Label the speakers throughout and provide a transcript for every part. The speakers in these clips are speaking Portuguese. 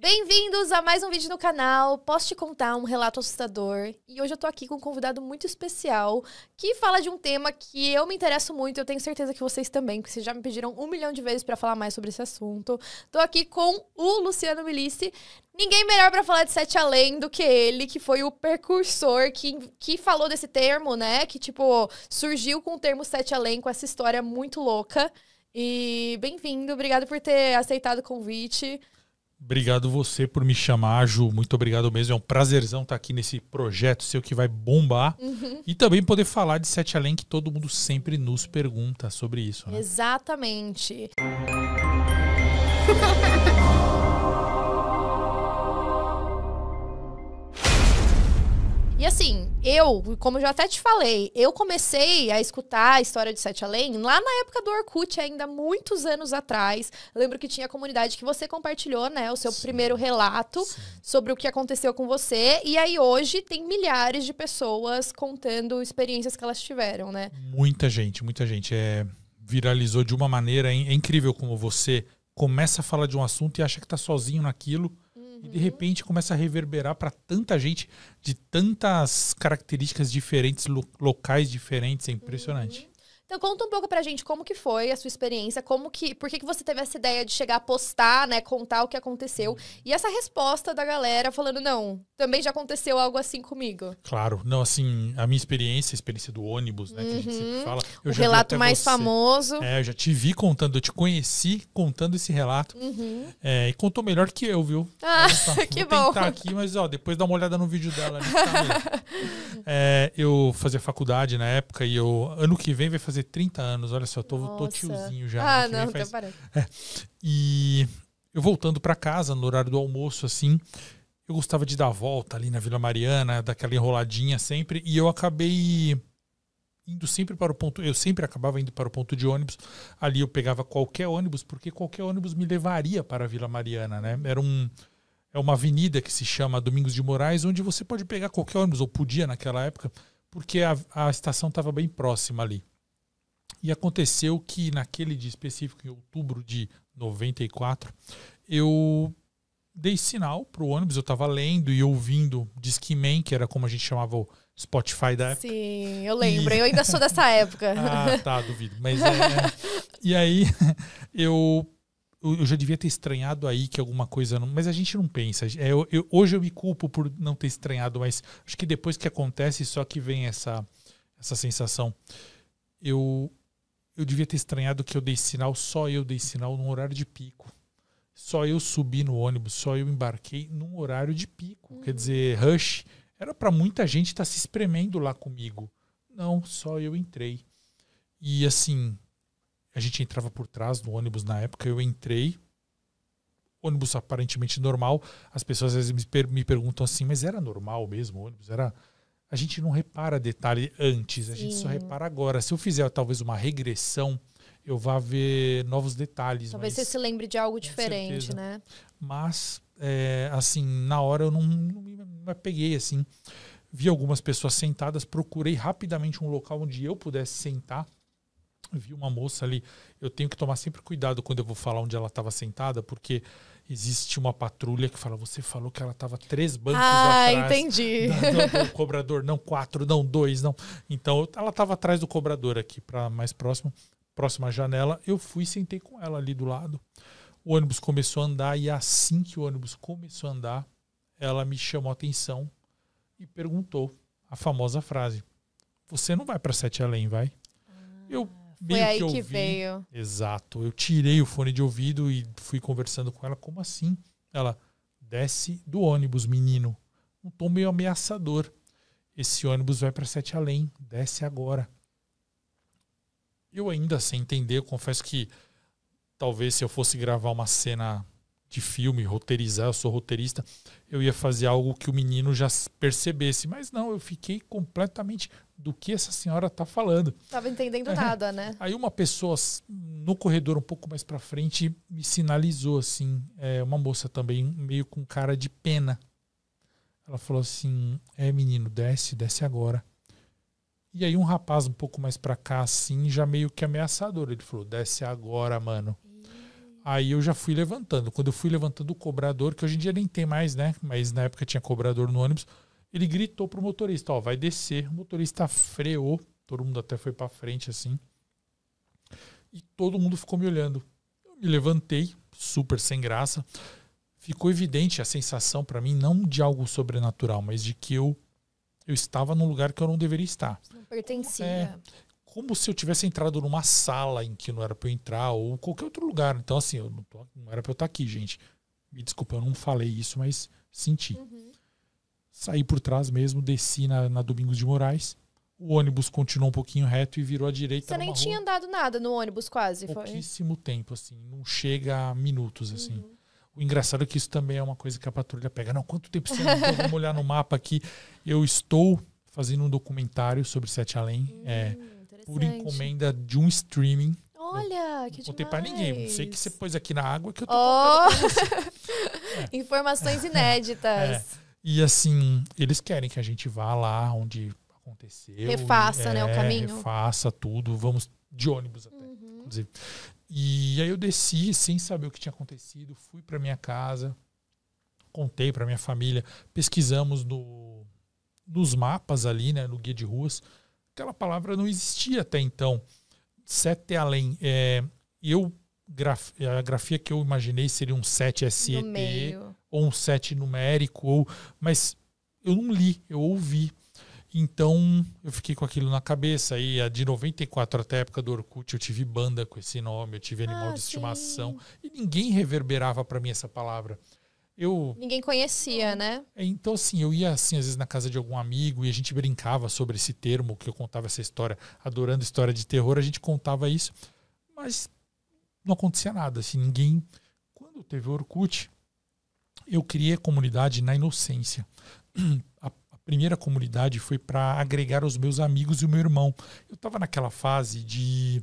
Speaker 1: Bem-vindos a mais um vídeo no canal. Posso te contar um relato assustador? E hoje eu tô aqui com um convidado muito especial que fala de um tema que eu me interesso muito. Eu tenho certeza que vocês também, porque vocês já me pediram um milhão de vezes para falar mais sobre esse assunto. Tô aqui com o Luciano Milici. Ninguém melhor para falar de Sete Além do que ele, que foi o precursor que, que falou desse termo, né? Que, tipo, surgiu com o termo Sete Além, com essa história muito louca. E bem-vindo, obrigado por ter aceitado o convite.
Speaker 2: Obrigado você por me chamar, Ju. Muito obrigado mesmo. É um prazerzão estar aqui nesse projeto seu que vai bombar. Uhum. E também poder falar de Sete Além, que todo mundo sempre nos pergunta sobre isso.
Speaker 1: Né? Exatamente. E assim, eu, como eu já até te falei, eu comecei a escutar a história de Sete Além lá na época do Orkut, ainda muitos anos atrás. Lembro que tinha a comunidade que você compartilhou, né? O seu Sim. primeiro relato Sim. sobre o que aconteceu com você. E aí hoje tem milhares de pessoas contando experiências que elas tiveram, né?
Speaker 2: Muita gente, muita gente. É, viralizou de uma maneira. É incrível como você começa a falar de um assunto e acha que está sozinho naquilo Uhum. E de repente começa a reverberar para tanta gente de tantas características diferentes, locais diferentes. É impressionante. Uhum.
Speaker 1: Então conta um pouco pra gente como que foi a sua experiência, como que, por que, que você teve essa ideia de chegar a postar, né, contar o que aconteceu uhum. e essa resposta da galera falando não, também já aconteceu algo assim comigo.
Speaker 2: Claro, não assim, a minha experiência, a experiência do ônibus, né, uhum. que a gente sempre uhum. fala. o relato mais você, famoso. É, eu já te vi contando, eu te conheci contando esse relato uhum. é, e contou melhor que eu, viu? Ah, Olha, que Vou bom. Tentar aqui, mas ó, depois dá uma olhada no vídeo dela. Ali, tá é, eu fazia faculdade na época e eu ano que vem vai fazer fazer 30 anos, olha só, tô, tô tiozinho já. Ah, né, não, faz... Então parece. É. E eu voltando para casa no horário do almoço, assim, eu gostava de dar a volta ali na Vila Mariana, daquela enroladinha sempre, e eu acabei indo sempre para o ponto, eu sempre acabava indo para o ponto de ônibus. Ali eu pegava qualquer ônibus, porque qualquer ônibus me levaria para a Vila Mariana, né? Era um é uma avenida que se chama Domingos de Moraes, onde você pode pegar qualquer ônibus ou podia naquela época, porque a, a estação estava bem próxima ali. E aconteceu que naquele dia específico, em outubro de 94, eu dei sinal pro ônibus, eu estava lendo e ouvindo Disque Man, que era como a gente chamava o Spotify da época. Sim, eu lembro, e... eu ainda sou dessa época. ah, tá, duvido. Mas é... é. e aí eu eu já devia ter estranhado aí que alguma coisa não. Mas a gente não pensa. É, eu, eu, hoje eu me culpo por não ter estranhado, mas acho que depois que acontece, só que vem essa, essa sensação. Eu eu devia ter estranhado que eu dei sinal, só eu dei sinal num horário de pico. Só eu subi no ônibus, só eu embarquei num horário de pico. Uhum. Quer hum. dizer, rush era para muita gente estar tá se espremendo lá comigo. Não, só eu entrei. E assim, a gente entrava por trás do ônibus na época, eu entrei. Ônibus aparentemente normal. As pessoas às vezes me, per me perguntam assim, mas era normal mesmo o ônibus? Era a gente não repara detalhe antes, a Sim. gente só repara agora. Se eu fizer talvez uma regressão, eu vá ver novos detalhes. Talvez mas, você se
Speaker 1: lembre de algo diferente, certeza. né? Mas,
Speaker 2: é, assim, na hora eu não, não me peguei, assim. Vi algumas pessoas sentadas, procurei rapidamente um local onde eu pudesse sentar. Vi uma moça ali. Eu tenho que tomar sempre cuidado quando eu vou falar onde ela estava sentada, porque existe uma patrulha que fala, você falou que ela estava três bancos ah, atrás. Ah, entendi. Não, do cobrador, não quatro, não dois, não. Então, ela estava atrás do cobrador aqui, para mais próximo, próxima janela. Eu fui sentei com ela ali do lado. O ônibus começou a andar e assim que o ônibus começou a andar, ela me chamou a atenção e perguntou a famosa frase: "Você não vai para Sete Além, vai?" Ah. Eu Meio Foi aí que, eu que vi, veio. Exato. Eu tirei o fone de ouvido e fui conversando com ela. Como assim? Ela desce do ônibus, menino. Um tom meio ameaçador. Esse ônibus vai para Sete Além. Desce agora. Eu ainda sem entender, eu confesso que talvez se eu fosse gravar uma cena de filme, roteirizar, eu sou roteirista, eu ia fazer algo que o menino já percebesse. Mas não, eu fiquei completamente do que essa senhora tá falando.
Speaker 1: Tava entendendo é. nada, né?
Speaker 2: Aí uma pessoa no corredor um pouco mais para frente me sinalizou assim, é, uma moça também meio com cara de pena. Ela falou assim: "É, menino, desce, desce agora". E aí um rapaz um pouco mais para cá assim, já meio que ameaçador, ele falou: "Desce agora, mano". Aí eu já fui levantando. Quando eu fui levantando o cobrador, que hoje em dia nem tem mais, né? Mas na época tinha cobrador no ônibus, ele gritou pro motorista, ó, vai descer. O motorista freou, todo mundo até foi para frente assim. E todo mundo ficou me olhando. Eu me levantei, super sem graça. Ficou evidente a sensação para mim não de algo sobrenatural, mas de que eu eu estava num lugar que eu não deveria estar.
Speaker 1: Não pertencia. É,
Speaker 2: como se eu tivesse entrado numa sala em que não era para eu entrar ou qualquer outro lugar. Então, assim, eu não, tô, não era para eu estar tá aqui, gente. Me desculpa, eu não falei isso, mas senti. Uhum. Saí por trás mesmo, desci na, na, Domingos de Moraes. O ônibus continuou um pouquinho reto e virou à direita. Você nem tinha
Speaker 1: rua. andado nada no ônibus, quase. Pouquíssimo
Speaker 2: foi. tempo, assim. Não chega a minutos, assim. Uhum. O engraçado é que isso também é uma coisa que a patrulha pega. Não, quanto tempo você andou? Vamos olhar no mapa aqui. Eu estou fazendo um documentário sobre Sete Além. Uhum. É, hum por encomenda de um streaming.
Speaker 1: Olha,
Speaker 2: que que não contei demais. pra ninguém. Sei que você pôs aqui na água que eu tô
Speaker 1: oh! é. Informações é. inéditas. É.
Speaker 2: E assim, eles querem que a gente vá lá onde aconteceu. Refaça, e, né, é, o caminho. Refaça tudo. Vamos de ônibus até, uhum. inclusive. E aí eu desci sem saber o que tinha acontecido, fui para minha casa, contei para minha família, pesquisamos no, nos mapas ali, né, no guia de ruas, aquela palavra não existia até então. Sete além. É, eu graf, a grafia que eu imaginei seria um 7 SET ou um 7 numérico, ou, mas eu não li, eu ouvi. Então eu fiquei com aquilo na cabeça. E ah, de 94 até a época do Orkut, eu tive banda com esse nome, eu tive animal ah, de estimação. Sim. E ninguém reverberava para mim essa palavra. Eu,
Speaker 1: Ninguém conhecia, né?
Speaker 2: É, então, assim, eu ia, assim, às vezes na casa de algum amigo e a gente brincava sobre esse termo que eu contava essa história, adorando história de terror, a gente contava isso, mas não acontecia nada, assim, ninguém... Quando teve o Orkut, eu criei a comunidade na inocência. A primeira comunidade foi para agregar os meus amigos e o meu irmão. Eu estava naquela fase de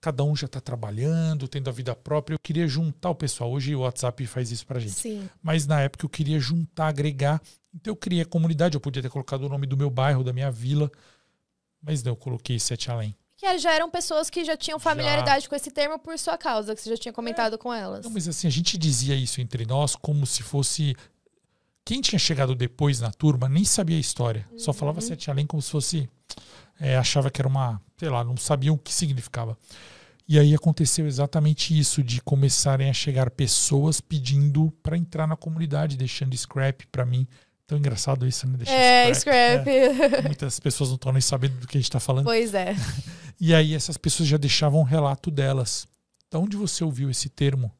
Speaker 2: cada um já está trabalhando, tendo a vida própria. Eu queria juntar o pessoal. Hoje o WhatsApp faz isso para gente. Sim. Mas na época eu queria juntar, agregar. Então eu criei a comunidade. Eu podia ter colocado o nome do meu bairro, da minha vila, mas não, eu coloquei Sete Além.
Speaker 1: Que já eram pessoas que já tinham familiaridade já. com esse termo por sua causa, que você já tinha comentado é. com elas. Não,
Speaker 2: mas assim, a gente dizia isso entre nós como se fosse quem tinha chegado depois na turma nem sabia a história. Uhum. Só falava uhum. sete além como se fosse. É, achava que era uma. Sei lá, não sabiam o que significava. E aí aconteceu exatamente isso, de começarem a chegar pessoas pedindo para entrar na comunidade, deixando scrap para mim. Tão engraçado isso, né? Deixar é, scrap. scrap. É. Muitas pessoas não estão nem sabendo do que a gente está falando. Pois é. E aí essas pessoas já deixavam um relato delas. Da de onde você ouviu esse termo?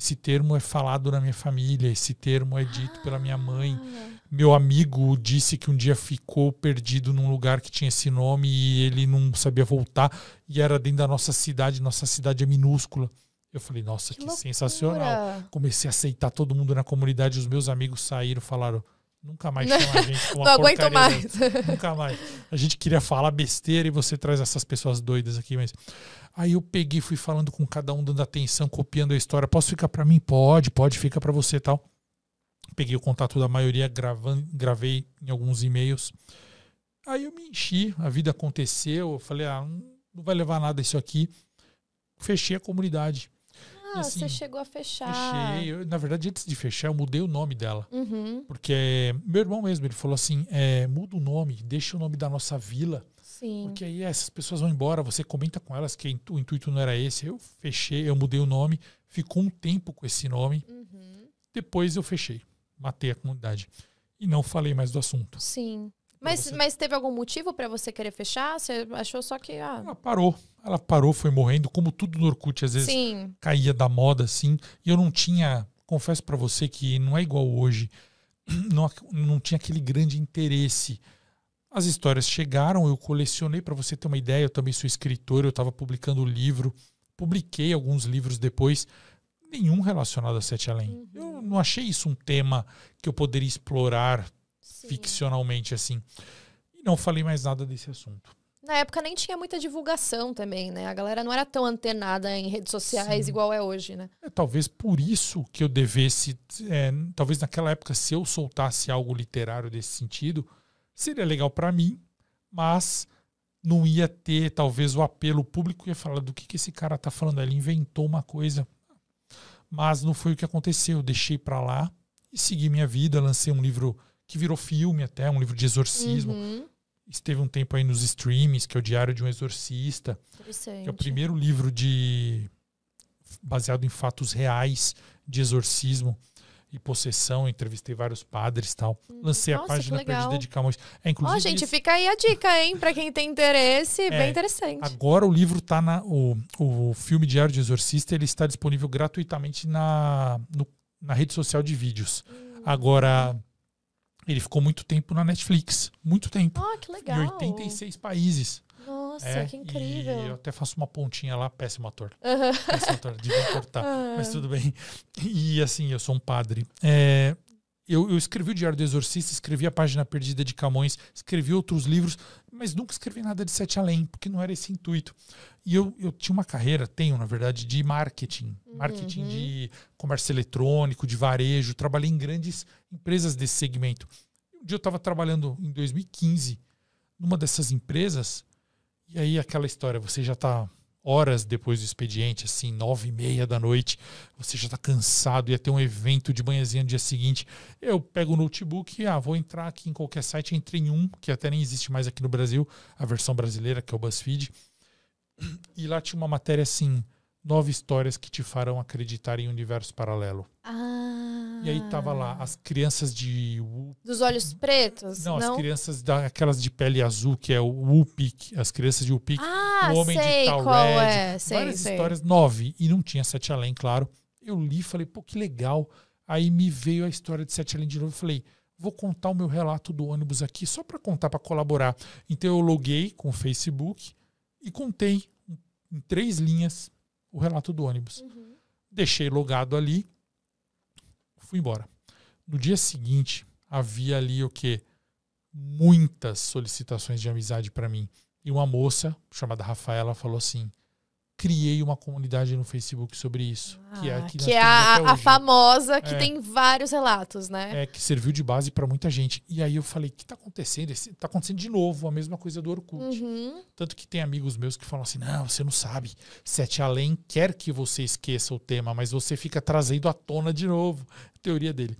Speaker 2: esse termo é falado na minha família, esse termo é dito ah. pela minha ah. mãe. Meu amigo disse que um dia ficou perdido num lugar que tinha esse nome e ele não sabia voltar e era dentro da nossa cidade, nossa cidade é minúscula. Eu falei, nossa, que, que sensacional. Comecei a aceitar todo mundo na comunidade, os meus amigos saíram, falaram, Nunca mais chama a gente com uma Não aguento mais. Nunca mais. A gente queria falar besteira e você traz essas pessoas doidas aqui, mas. Aí eu peguei, fui falando com cada um, dando atenção, copiando a história. Posso ficar para mim? Pode, pode, fica para você tal. Peguei o contato da maioria, gravando, gravei em alguns e-mails. Aí eu me enchi, a vida aconteceu. Eu falei, ah, não vai levar nada isso aqui. Fechei a comunidade.
Speaker 1: Ah, assim, você chegou a fechar. Fechei.
Speaker 2: Eu, na verdade, antes de fechar, eu mudei o nome dela. Uhum. Porque meu irmão mesmo, ele falou assim: é, muda o nome, deixa o nome da nossa vila. Sim. Porque aí essas pessoas vão embora, você comenta com elas que o intuito não era esse. Eu fechei, eu mudei o nome, ficou um tempo com esse nome. Uhum. Depois eu fechei, matei a comunidade. E não falei mais do assunto.
Speaker 1: Sim. Mas, você... mas teve algum motivo para você querer fechar? Você achou só que. Ah... Ela parou.
Speaker 2: Ela parou, foi morrendo, como tudo no Orkut, às vezes Sim. caía da moda assim. E eu não tinha. Confesso para você que não é igual hoje. Não, não tinha aquele grande interesse. As histórias chegaram, eu colecionei, para você ter uma ideia, eu também sou escritor, eu estava publicando livro, publiquei alguns livros depois, nenhum relacionado a Sete Além. Uhum. Eu não achei isso um tema que eu poderia explorar ficcionalmente assim. E não falei mais nada desse assunto.
Speaker 1: Na época nem tinha muita divulgação também, né? A galera não era tão antenada em redes sociais Sim. igual é hoje, né?
Speaker 2: É, talvez por isso que eu devesse. É, talvez naquela época, se eu soltasse algo literário desse sentido, seria legal para mim, mas não ia ter talvez o apelo público ia falar do que, que esse cara tá falando ele inventou uma coisa mas não foi o que aconteceu eu deixei para lá e segui minha vida lancei um livro que virou filme até, um livro de exorcismo. Uhum. Esteve um tempo aí nos streams, que é o Diário de um Exorcista. Que é o primeiro livro de baseado em fatos reais de exorcismo e possessão, entrevistei vários padres tal. Uhum. Lancei Nossa, a página para dedicar mais. É, inclusive, oh, gente, isso...
Speaker 1: fica aí a dica, hein? Para quem tem interesse, é, bem interessante.
Speaker 2: Agora o livro tá na. O, o filme Diário de Exorcista ele está disponível gratuitamente na, no, na rede social de vídeos. Hum. Agora, ele ficou muito tempo na Netflix. Muito tempo.
Speaker 1: Ah, que legal. Em 86 países. Nossa, é, que incrível. E eu
Speaker 2: até faço uma pontinha lá, péssimo ator. Uhum. Péssimo ator, devia cortar. Uhum. Mas tudo bem. E assim, eu sou um padre. É, eu, eu, escrevi o Diário do Exorcista, escrevi a Página Perdida de Camões, escrevi outros livros, mas nunca escrevi nada de Sete Além, porque não era esse intuito. E eu, eu tinha uma carreira, tenho na verdade, de marketing, marketing uhum. de comércio eletrônico, de varejo, trabalhei em grandes empresas desse segmento. Um dia eu estava trabalhando em 2015 numa dessas empresas, e aí aquela história, você já está horas depois do expediente, assim, nove e meia da noite, você já está cansado, ia ter um evento de manhãzinha no dia seguinte, eu pego o notebook e, ah, vou entrar aqui em qualquer site, entre em um, que até nem existe mais aqui no Brasil, a versão brasileira, que é o BuzzFeed, e lá tinha uma matéria assim, nove histórias que te farão acreditar em um universo paralelo. Ah. E aí tava lá ah. as crianças de
Speaker 1: dos olhos pretos, não, não? as
Speaker 2: crianças daquelas de pele azul que é o Wupik, as crianças de Wupik, ah, o homem sei, de qual Red, é. sei, várias sei. histórias nove e não tinha sete além, claro. Eu li, falei, pô, que legal. Aí me veio a história de sete além de novo, falei, vou contar o meu relato do ônibus aqui só para contar para colaborar. Então eu loguei com o Facebook e contei em três linhas o relato do ônibus. Uhum. Deixei logado ali, fui embora. No dia seguinte, havia ali o quê? Muitas solicitações de amizade para mim. E uma moça chamada Rafaela falou assim: criei uma comunidade no Facebook sobre isso. Ah, que é, ah, que é a, a, famosa,
Speaker 1: que é, tem vários relatos, né? É,
Speaker 2: que serviu de base para muita gente. E aí eu falei, o que está acontecendo? Está acontecendo de novo a mesma coisa do Orkut. Uhum. Tanto que tem amigos meus que falam assim, não, você não sabe. Sete Além quer que você esqueça o tema, mas você fica trazendo à tona de novo. Teoria dele.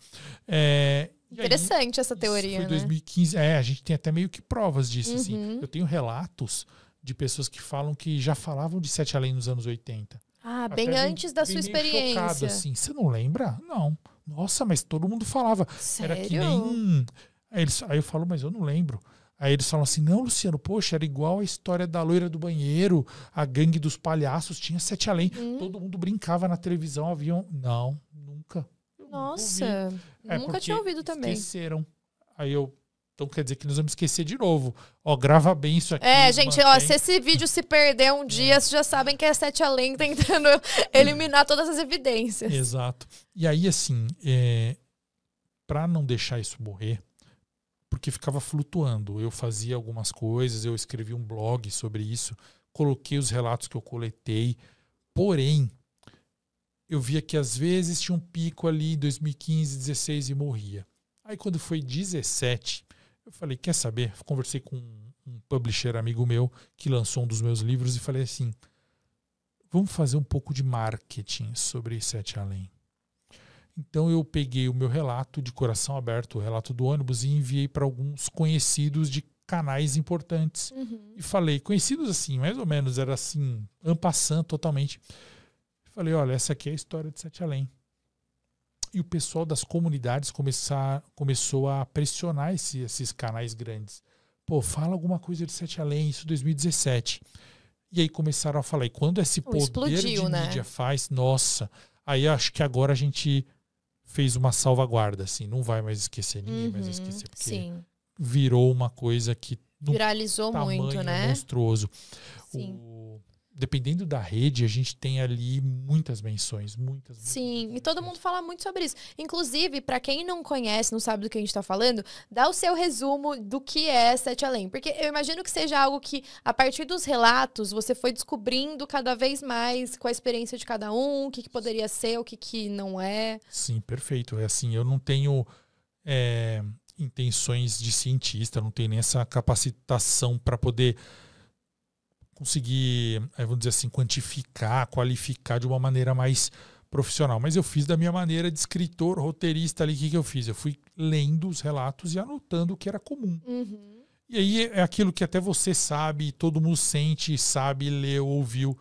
Speaker 2: É, Interessante aí, essa teoria, foi né? 2015. É, a gente tem até meio que provas disso, assim. uhum. assim. Eu tenho relatos de pessoas que falam que já falavam de Sete Além nos anos 80.
Speaker 1: Ah, Até bem antes da bem sua experiência. Chocado, assim.
Speaker 2: Você não lembra? Não. Nossa, mas todo mundo falava. Sério? Era que nem. Aí, eles, aí eu falo, mas eu não lembro. Aí eles falam assim: não, Luciano, poxa, era igual a história da loira do banheiro, a gangue dos palhaços, tinha sete além. Hum. Todo mundo brincava na televisão, haviam. Não, nunca.
Speaker 1: Nossa, é nunca tinha ouvido também. Esqueceram.
Speaker 2: Aí eu então quer dizer que nós vamos esquecer de novo. Ó, grava bem isso aqui. É, gente, mantém. ó, se
Speaker 1: esse vídeo se perder um dia, é. vocês já sabem que é a Sete Além tentando eliminar todas as evidências.
Speaker 2: Exato. E aí, assim, é, para não deixar isso morrer, porque ficava flutuando. Eu fazia algumas coisas, eu escrevi um blog sobre isso, coloquei os relatos que eu coletei. Porém, eu via que às vezes tinha um pico ali em 2015, 2016 e morria. Aí quando foi 17, eu falei, quer saber? Conversei com um publisher amigo meu que lançou um dos meus livros e falei assim: vamos fazer um pouco de marketing sobre Sete Além. Então eu peguei o meu relato de coração aberto, o relato do ônibus, e enviei para alguns conhecidos de canais importantes. Uhum. E falei, conhecidos assim, mais ou menos, era assim, ampassando totalmente. Falei, olha, essa aqui é a história de Sete Além e o pessoal das comunidades começar, começou a pressionar esse, esses canais grandes. Pô, fala alguma coisa de Sete Além, isso 2017. E aí começaram a falar. E quando esse poder Explodiu, de né? mídia faz, nossa, aí acho que agora a gente fez uma salvaguarda, assim, não vai mais esquecer, ninguém uhum, mais esquecer, porque sim. virou uma coisa que viralizou muito, né? monstruoso. Sim. O, dependendo da rede, a gente tem ali muitas menções, muitas.
Speaker 1: Sim, e todo né? mundo fala muito sobre isso. Inclusive, para quem não conhece, não sabe do que a gente tá falando, dá o seu resumo do que é Sete Além. Porque eu imagino que seja algo que, a partir dos relatos, você foi descobrindo cada vez mais com a experiência de cada um, o que, que poderia ser, o que, que não é.
Speaker 2: Sim, perfeito. É assim, eu não tenho. É, intenções de cientista, não tenho nem essa capacitação para poder conseguir, eh, vamos dizer assim, quantificar, qualificar de uma maneira mais profissional. Mas eu fiz da minha maneira de escritor, roteirista ali. O que, que eu fiz? Eu fui lendo os relatos e anotando o que era comum. Uhum. E aí é aquilo que até você sabe, todo mundo sente, sabe, leu, ouviu.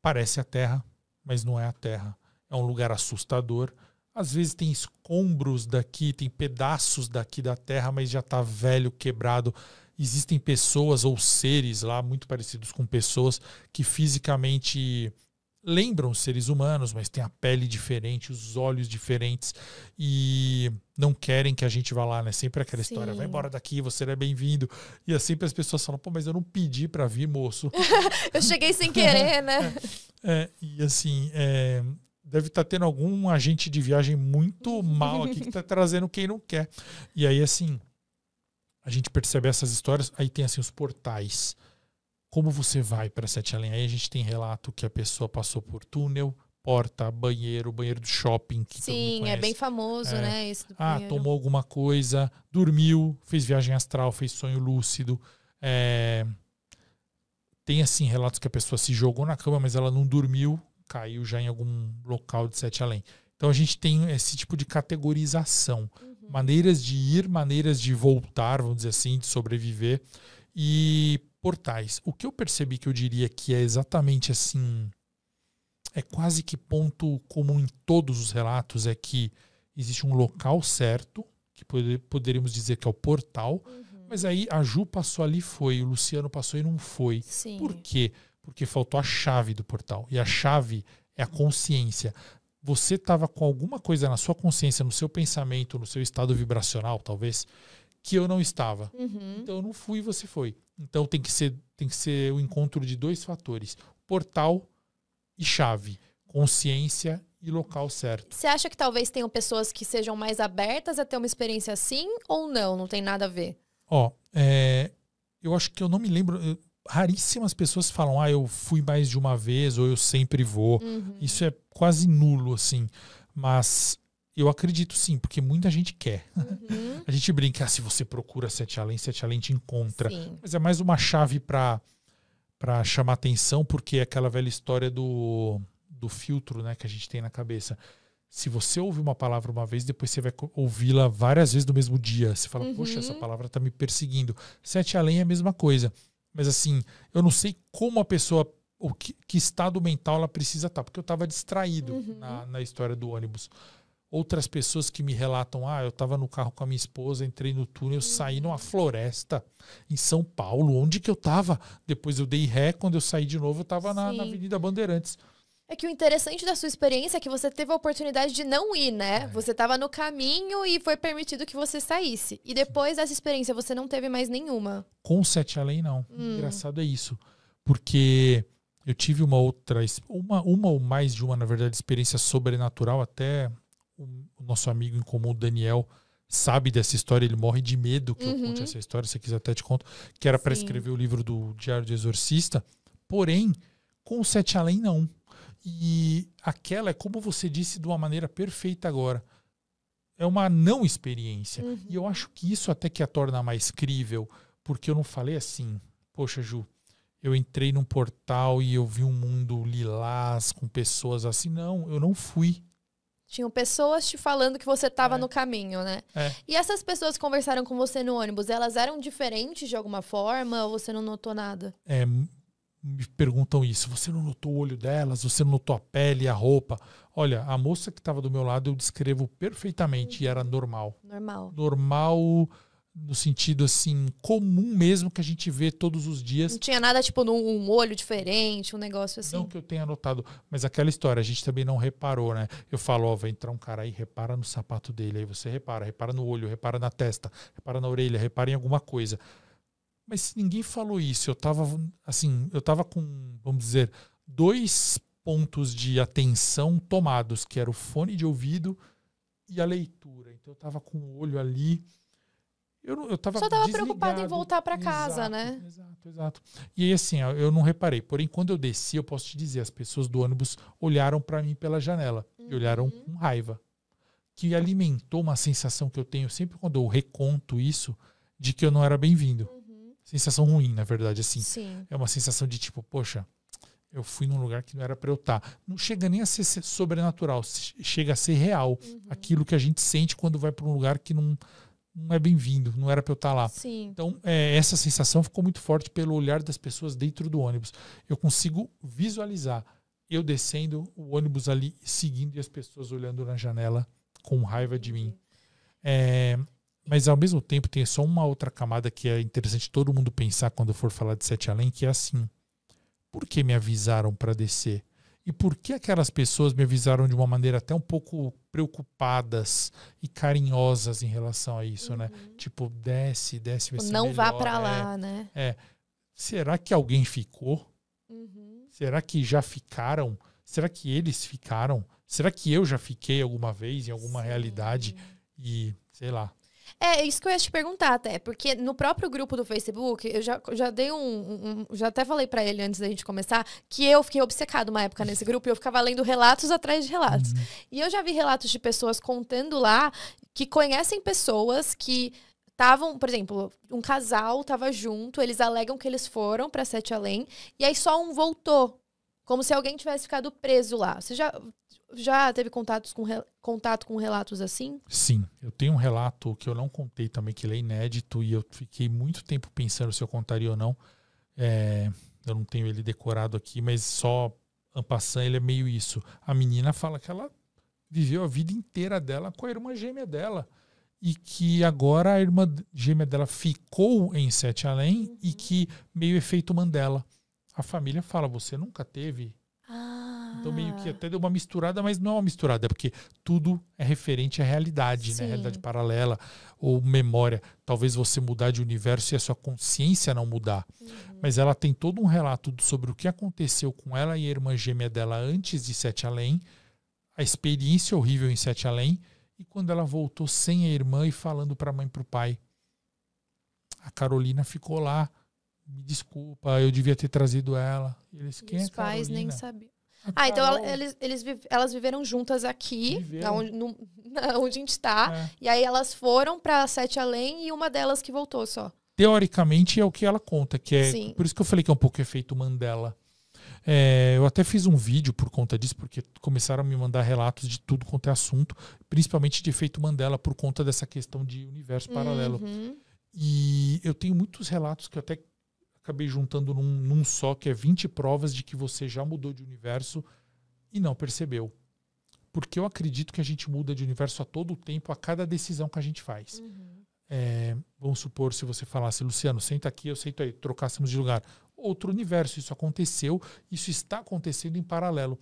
Speaker 2: Parece a Terra, mas não é a Terra. É um lugar assustador. Às vezes tem escombros daqui, tem pedaços daqui da Terra, mas já está velho, quebrado existem pessoas ou seres lá muito parecidos com pessoas que fisicamente lembram seres humanos, mas têm a pele diferente, os olhos diferentes e não querem que a gente vá lá, né? Sempre aquela Sim. história, vai embora daqui, você não é bem-vindo. E assim as pessoas falam, pô, mas eu não pedi para vir, moço.
Speaker 1: eu cheguei sem querer, né?
Speaker 2: É, é, e assim, é, deve estar tá tendo algum agente de viagem muito mal aqui que está trazendo quem não quer. E aí, assim, a gente percebe essas histórias, aí tem assim os portais. Como você vai para Sete Além? Aí a gente tem relato que a pessoa passou por túnel, porta, banheiro, banheiro do shopping. Que Sim, é bem famoso, é. né? ah, banheiro. tomou alguma coisa, dormiu, fez viagem astral, fez sonho lúcido. É... Tem, assim, relatos que a pessoa se jogou na cama, mas ela não dormiu, caiu já em algum local de sete além. Então a gente tem esse tipo de categorização. Uhum maneiras de ir, maneiras de voltar, vamos dizer assim, de sobreviver e portais. O que eu percebi que eu diria que é exatamente assim, é quase que ponto comum em todos os relatos é que existe um local certo, que poderíamos dizer que é o portal, uhum. mas aí a Ju passou ali foi, o Luciano passou e não foi. Sim. Por quê? Porque faltou a chave do portal. E a chave é a consciência você estava com alguma coisa na sua consciência, no seu pensamento, no seu estado vibracional, talvez, que eu não estava. Uhum. Então eu não fui e você foi. Então tem que ser tem que ser o um encontro de dois fatores: portal e chave, consciência e local certo.
Speaker 1: Você acha que talvez tenham pessoas que sejam mais abertas a ter uma experiência assim ou não? Não tem nada a ver?
Speaker 2: Ó, é, eu acho que eu não me lembro. Eu, raríssimas pessoas falam, ah, eu fui mais de uma vez ou eu sempre vou. Uhum. Isso é quase nulo, assim. Mas eu acredito sim, porque muita gente quer. Uhum. A gente brinca, ah, se você procura Sete Além, Sete Além te encontra. Sim. Mas é mais uma chave para para chamar atenção, porque é aquela velha história do, do filtro né, que a gente tem na cabeça. Se você ouve uma palavra uma vez, depois você vai ouvi-la várias vezes no mesmo dia. Você fala, uhum. poxa, essa uhum. palavra está me perseguindo. Sete além é a mesma coisa. Mas assim, eu não sei como a pessoa, o que, que estado mental ela precisa estar, tá, porque eu estava distraído uhum. na, na história do ônibus. Outras pessoas que me relatam, ah, eu estava no carro com a minha esposa, entrei no túnel, uhum. saí numa floresta em São Paulo, onde que eu estava? Depois eu dei ré, quando eu saí de novo eu estava na, na Avenida Bandeirantes.
Speaker 1: É que o interessante da sua experiência é que você teve a oportunidade de não ir, né? É. Você estava no caminho e foi permitido que você saísse. E depois dessa experiência, você não teve mais nenhuma.
Speaker 2: Com Sete Além, não. Hum. Engraçado é isso. Porque eu tive uma outra, uma, uma ou mais de uma, na verdade, experiência sobrenatural. Até o nosso amigo em comum, Daniel, sabe dessa história. Ele morre de medo que uhum. eu conte essa história. Se quiser, até te conto. Que era para escrever o livro do Diário do Exorcista. Porém, com o Sete Além, não e aquela é como você disse de uma maneira perfeita agora. É uma não experiência. Uhum. E eu acho que isso até que a torna mais crível, porque eu não falei assim, poxa, Ju, eu entrei num portal e eu vi um mundo lilás com pessoas assim. Não, eu não fui.
Speaker 1: Tinham pessoas te falando que você estava é. no caminho, né? É. E essas pessoas que conversaram com você no ônibus, elas eram diferentes de alguma forma ou você não notou nada?
Speaker 2: É, me perguntam isso. Você não notou o olho delas? Você não notou a pele, a roupa? Olha, a moça que estava do meu lado eu descrevo perfeitamente e era normal. Normal. Normal no sentido assim comum mesmo que a gente vê todos os dias. Não tinha
Speaker 1: nada tipo um olho diferente, um negócio assim. Não que eu
Speaker 2: tenha notado, mas aquela história a gente também não reparou, né? Eu falo, ó, vai entrar um cara aí, repara no sapato dele, aí você repara, repara no olho, repara na testa, repara na orelha, repara em alguma coisa. Mas ninguém falou isso. Eu estava assim, eu tava com, vamos dizer, dois pontos de atenção tomados, que era o fone de ouvido e a leitura. Então eu estava com o olho ali. Eu, eu tava Só estava
Speaker 1: preocupado em voltar para casa, né? Exato,
Speaker 2: exato. E aí, assim, eu não reparei. Porém, quando eu desci, eu posso te dizer, as pessoas do ônibus olharam para mim pela janela uhum. e olharam uhum. com raiva. Que alimentou uma sensação que eu tenho sempre quando eu reconto isso, de que eu não era bem-vindo sensação ruim, na verdade, assim. Sim. É uma sensação de tipo, poxa, eu fui num lugar que não era para eu estar. Tá. Não chega nem a ser sobrenatural, chega a ser real. Uhum. Aquilo que a gente sente quando vai para um lugar que não, não é bem-vindo, não era para eu estar tá lá. Sim. Então, é, essa sensação ficou muito forte pelo olhar das pessoas dentro do ônibus. Eu consigo visualizar eu descendo, o ônibus ali seguindo e as pessoas olhando na janela com raiva de mim. É, mas ao mesmo tempo tem só uma outra camada que é interessante todo mundo pensar quando for falar de Sete Além, que é assim. Por que me avisaram para descer? E por que aquelas pessoas me avisaram de uma maneira até um pouco preocupadas e carinhosas em relação a isso, né? uhum. né? Tipo, desce, desce, vai tipo, Não melhor, vá para lá, é, né? É. Será que alguém ficou? Uhum. Será que já ficaram? Será que eles ficaram? Será que eu já fiquei alguma vez em alguma Sim. realidade? E, sei lá,
Speaker 1: é, isso que eu ia te perguntar até, porque no próprio grupo do Facebook, eu já, já dei um, um Já até falei para ele antes da gente começar, que eu fiquei obcecado uma época nesse grupo e eu ficava lendo relatos atrás de relatos. Uhum. E eu já vi relatos de pessoas contando lá que conhecem pessoas que estavam, por exemplo, um casal tava junto, eles alegam que eles foram para Sete Além, e aí só um voltou. Como se alguém tivesse ficado preso lá. Você já já teve contatos com, contato com relatos assim? Sim,
Speaker 2: eu tenho um relato que eu não contei também, que ele é inédito, e eu fiquei muito tempo pensando se eu contaria ou não. É, eu não tenho ele decorado aqui, mas só ampassando ele é meio isso. A menina fala que ela viveu a vida inteira dela com a irmã gêmea dela. E que agora a irmã gêmea dela ficou em Sete Além uhum. e que meio efeito Mandela. A família fala: Você nunca teve ah então meio que ah. até deu uma misturada, mas não é uma misturada, é porque tudo é referente à realidade, né? Sim. né? Realidade paralela ou memória. Talvez você mudar de universo e a sua consciência não mudar. Uhum. Mas ela tem todo um relato sobre o que aconteceu com ela e a irmã gêmea dela antes de Sete Além, a experiência horrível em Sete Além e quando ela voltou sem a irmã e falando para a mãe e para o pai. A Carolina ficou lá me desculpa, eu devia ter trazido ela. Eles, quem é Os é pais nem sabiam. Ah, então ela, eles,
Speaker 1: eles, elas viveram juntas aqui, viveram. Onde, no, onde a gente tá. É. E aí elas foram pra Sete Além e uma delas que voltou só.
Speaker 2: Teoricamente é o que ela conta, que é. Sim. Por isso que eu falei que é um pouco efeito Mandela. É, eu até fiz um vídeo por conta disso, porque começaram a me mandar relatos de tudo quanto é assunto, principalmente de efeito Mandela, por conta dessa questão de universo paralelo. Uhum. E eu tenho muitos relatos que eu até acabei juntando num, num só, que é 20 provas de que você já mudou de universo e não percebeu. Porque eu acredito que a gente muda de universo a todo tempo, a cada decisão que a gente faz. Uhum. É, vamos supor, se você falasse, Luciano, senta aqui, eu sento aí, trocássemos de lugar. Outro universo, isso aconteceu, isso está acontecendo em paralelo.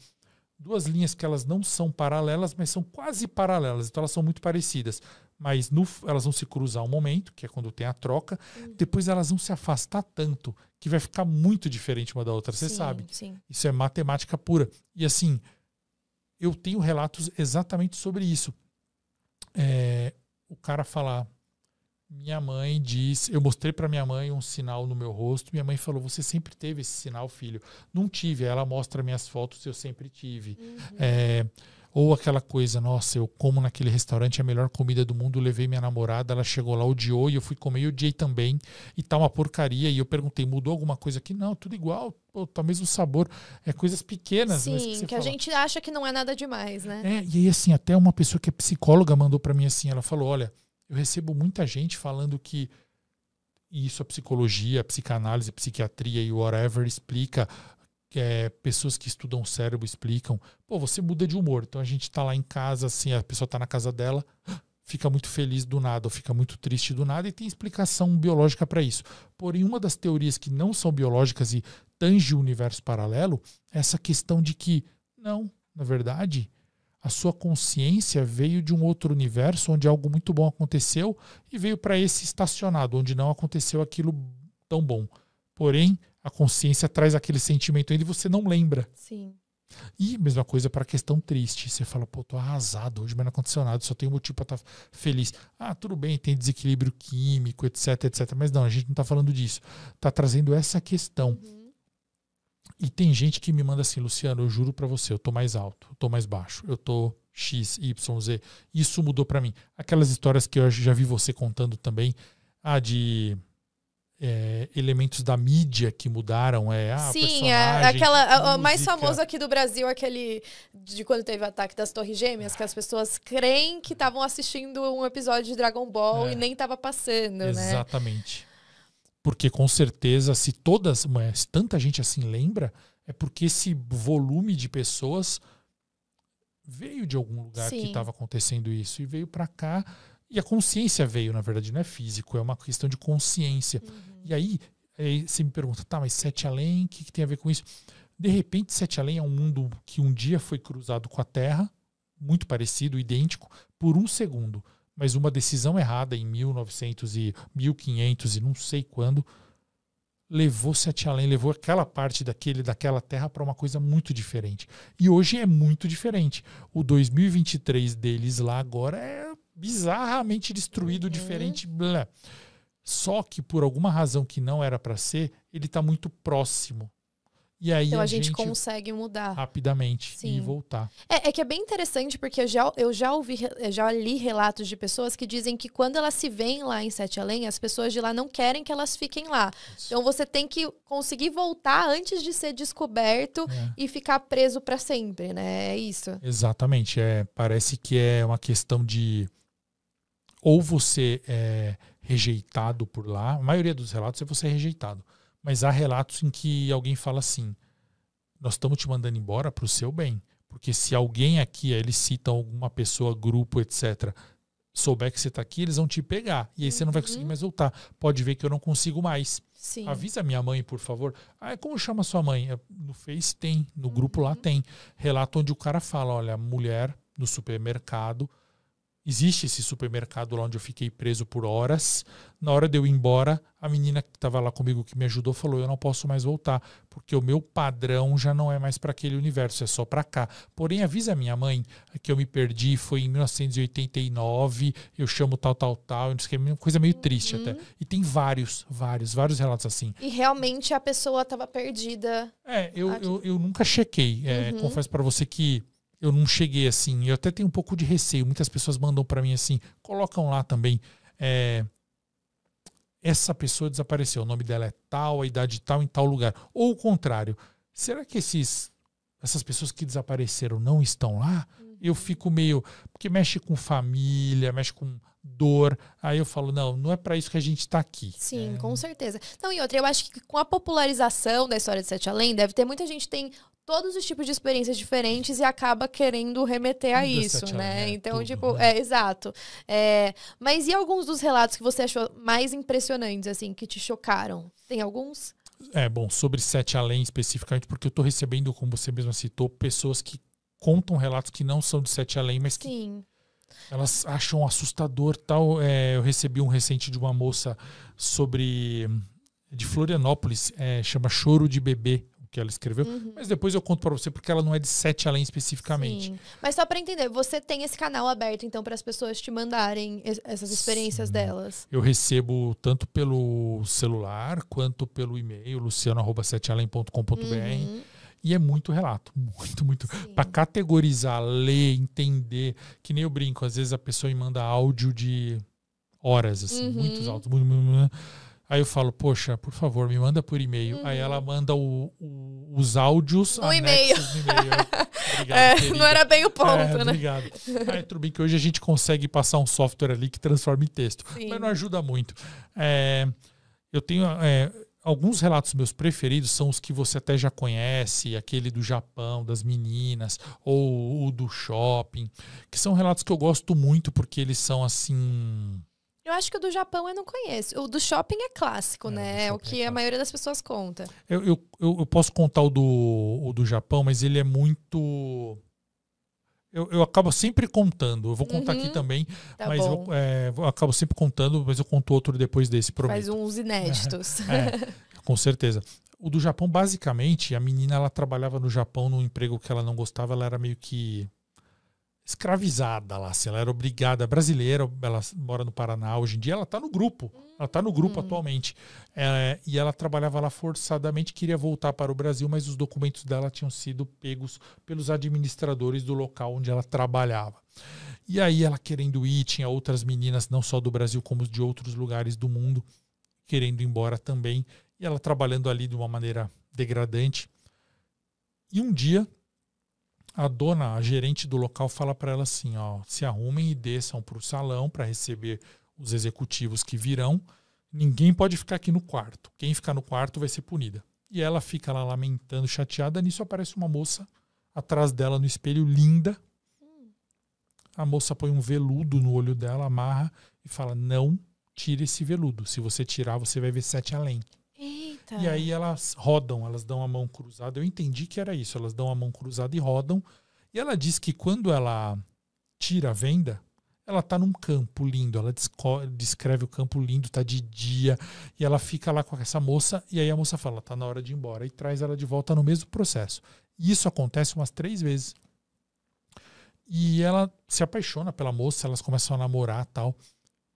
Speaker 2: Duas linhas que elas não são paralelas, mas são quase paralelas, então elas são muito parecidas mas no, elas vão se cruzar um momento, que é quando tem a troca. Uhum. Depois elas vão se afastar tanto que vai ficar muito diferente uma da outra, você sabe. Sim. Isso é matemática pura. E assim, eu tenho relatos exatamente sobre isso. É, o cara falar, minha mãe diz, eu mostrei para minha mãe um sinal no meu rosto, minha mãe falou, você sempre teve esse sinal, filho. Não tive, ela mostra minhas fotos, eu sempre tive. Uhum. É, ou aquela coisa, nossa, eu como naquele restaurante a melhor comida do mundo, levei minha namorada, ela chegou lá, odiou, e eu fui comer e odiei também, e tá uma porcaria. E eu perguntei, mudou alguma coisa aqui? Não, tudo igual, pô, tá mesmo sabor. É coisas pequenas, Sim, que, que a
Speaker 1: gente acha que não é nada demais, né? É,
Speaker 2: e aí assim, até uma pessoa que é psicóloga mandou para mim assim, ela falou, olha, eu recebo muita gente falando que e isso a psicologia, a psicanálise, a psiquiatria e whatever explica é, pessoas que estudam o cérebro explicam, pô, você muda de humor. Então a gente está lá em casa, assim, a pessoa está na casa dela, fica muito feliz do nada ou fica muito triste do nada e tem explicação biológica para isso. Porém, uma das teorias que não são biológicas e tange o universo paralelo é essa questão de que, não, na verdade, a sua consciência veio de um outro universo onde algo muito bom aconteceu e veio para esse estacionado, onde não aconteceu aquilo tão bom. Porém, a consciência traz aquele sentimento ainda e você não lembra. Sim. E mesma coisa para a questão triste. Você fala, pô, tô arrasado hoje, mas não aconteceu nada, só tenho motivo para estar tá feliz. Ah, tudo bem, tem desequilíbrio químico, etc, etc. Mas não, a gente não está falando disso. Tá trazendo essa questão. Uhum. E tem gente que me manda assim, Luciano, eu juro para você, eu tô mais alto, eu tô mais baixo, eu tô X, Y, Z. Isso mudou para mim. Aquelas histórias que eu já vi você contando também, ah, de é, elementos da mídia que mudaram. É, Sim, é, aquela a, mais famoso aqui
Speaker 1: do Brasil, aquele de quando teve o ataque das Torres Gêmeas, que as pessoas creem que estavam assistindo um episódio de Dragon Ball é. e nem estava passando, Exatamente. né?
Speaker 2: Exatamente. Porque com certeza, se todas, mas tanta gente assim lembra, é porque esse volume de pessoas veio de algum lugar Sim. que estava acontecendo isso e veio para cá e a consciência veio, na verdade, não é físico, é uma questão de consciência. Uhum. E aí, aí você me pergunta, tá, mas Sete Além, o que, que tem a ver com isso? De repente, Sete Além é um mundo que um dia foi cruzado com a Terra, muito parecido, idêntico, por um segundo. Mas uma decisão errada em 1900 e 1500 e não sei quando levou Sete Além, levou aquela parte daquele daquela terra para uma coisa muito diferente. E hoje é muito diferente. O 2023 deles lá agora é bizarramente destruído, uhum. diferente, blá. Só que por alguma razão que não era para ser, ele está muito próximo. E aí então a, a gente, gente, consegue mudar rapidamente
Speaker 1: Sim. e voltar. É, é, que é bem interessante porque eu já, eu já ouvi, eu já li relatos de pessoas que dizem que quando elas se veem lá em Sete Além, as pessoas de lá não querem que elas fiquem lá. Isso. Então você tem que conseguir voltar antes de ser descoberto é. e ficar preso para sempre, né? É isso.
Speaker 2: Exatamente. É, parece que é uma questão de ou você é rejeitado por lá, a maioria dos relatos é você é rejeitado, mas há relatos em que alguém fala assim: nós estamos te mandando embora para o seu bem, porque se alguém aqui, eles citam alguma pessoa, grupo, etc., souber que você está aqui, eles vão te pegar. E aí você não vai conseguir uhum. mais voltar. Pode ver que eu não consigo mais. Sim. Avisa minha mãe, por favor. Ah, é como chama sua mãe? É, no Face tem, no grupo uhum. lá tem. Relato onde o cara fala: olha, mulher no supermercado existe esse supermercado lá onde eu fiquei preso por horas. Na hora de eu ir embora, a menina que estava lá comigo que me ajudou falou: "Eu não posso mais voltar, porque o meu padrão já não é mais para aquele universo, é só para cá". Porém, avisa a minha mãe que eu me perdi, foi em 1989, eu chamo tal tal tal, não sei que, coisa meio uhum. triste uhum. até. E tem vários, vários, vários relatos assim.
Speaker 1: E realmente a pessoa estava perdida.
Speaker 2: É, eu, eu, eu, nunca chequei. É, uhum. Confesso para você que eu não cheguei assim. Eu até tenho um pouco de receio. Muitas pessoas mandam para mim assim, colocam lá também. É, essa pessoa desapareceu, o nome dela é tal, a idade tal, em tal lugar. Ou o contrário. Será que esses, essas pessoas que desapareceram não estão lá? Eu fico meio. Porque mexe com família, mexe com dor. Aí eu falo, não, não é para isso que a gente está aqui.
Speaker 1: Sim, é... com certeza. então e outra, eu acho que com a popularização da história de Sete Além, deve ter muita gente tem todos os tipos de experiências diferentes e acaba querendo remeter a isso, né? é, então, tudo, tipo, né? é exato. É, mas e alguns dos relatos que você achou mais impressionantes, assim, que te chocaram? Tem alguns?
Speaker 2: É, bom, sobre Sete Além especificamente, porque eu estou recebendo, como você mesma citou, pessoas que contam relatos que não são de Sete Além, mas Sim. que elas acham assustador tal. É, eu recebi um recente de uma moça sobre de Florianópolis, é, chama Choro de Bebê, que ela escreveu. Uhum. Mas depois eu conto para você porque ela não é de Sete Além especificamente. Sim.
Speaker 1: Mas só para entender, você tem esse canal aberto então para as pessoas te mandarem essas experiências Sim. delas?
Speaker 2: Eu recebo tanto pelo celular quanto pelo e-mail luciano@setealém.com.br. Uhum. E é muito relato, muito, muito. Para categorizar, ler, entender, que nem eu brinco, às vezes a pessoa me manda áudio de horas, assim, uhum. muitos Aí eu falo, poxa, por favor, me manda por e-mail. Uhum. Aí ela uhum. manda o, o, os áudios. Um e-mail. obrigado, é, não era bem o ponto, é, né? Obrigado. Aí, tudo bem que hoje a gente consegue passar um software ali que transforma em texto, Sim. mas não ajuda muito. É, eu tenho. É, alguns relatos meus preferidos são os que você até já conhece, aquele do Japão, das meninas, ou o do shopping, que são relatos que eu gosto muito porque eles são assim.
Speaker 1: Eu acho que o do Japão eu não conheço. O do shopping é clássico, é, né? É, é o que é a maioria das pessoas conta.
Speaker 2: Eu, eu, eu, posso contar o do, o do Japão, mas ele é muito. Eu, eu acabo sempre contando. Eu vou contar uhum, aqui também, tá mas eu, é, eu, acabo sempre contando, mas eu conto outro depois desse, prometo. Faz uns inéditos. é, com certeza. O do Japão, basicamente, a menina ela trabalhava no Japão num emprego que ela não gostava, ela era meio que escravizada lá, se assim, ela era obrigada, é brasileira, ela mora no Paraná, hoje em dia ela está no grupo, ela está no grupo hum. atualmente, é, e ela trabalhava lá forçadamente, queria voltar para o Brasil, mas os documentos dela tinham sido pegos pelos administradores do local onde ela trabalhava. E aí ela querendo ir, tinha outras meninas, não só do Brasil, como de outros lugares do mundo, querendo ir embora também, e ela trabalhando ali de uma maneira degradante, e um dia a dona, a gerente do local fala para ela assim, ó, se arrumem e desçam para o salão para receber os executivos que virão. Ninguém pode ficar aqui no quarto. Quem ficar no quarto vai ser punida. E ela fica lá lamentando, chateada. Nisso aparece uma moça atrás dela no espelho, linda. A moça põe um veludo no olho dela, amarra e fala: Não tire esse veludo. Se você tirar, você vai ver sete além. Tá. E aí elas rodam, elas dão a mão cruzada. Eu entendi que era isso, elas dão a mão cruzada e rodam. E ela diz que quando ela tira a venda, ela tá num campo lindo, ela descreve o campo lindo, tá de dia, e ela fica lá com essa moça, e aí a moça fala, tá na hora de ir embora, e traz ela de volta no mesmo processo. E isso acontece umas três vezes. E ela se apaixona pela moça, elas começam a namorar tal.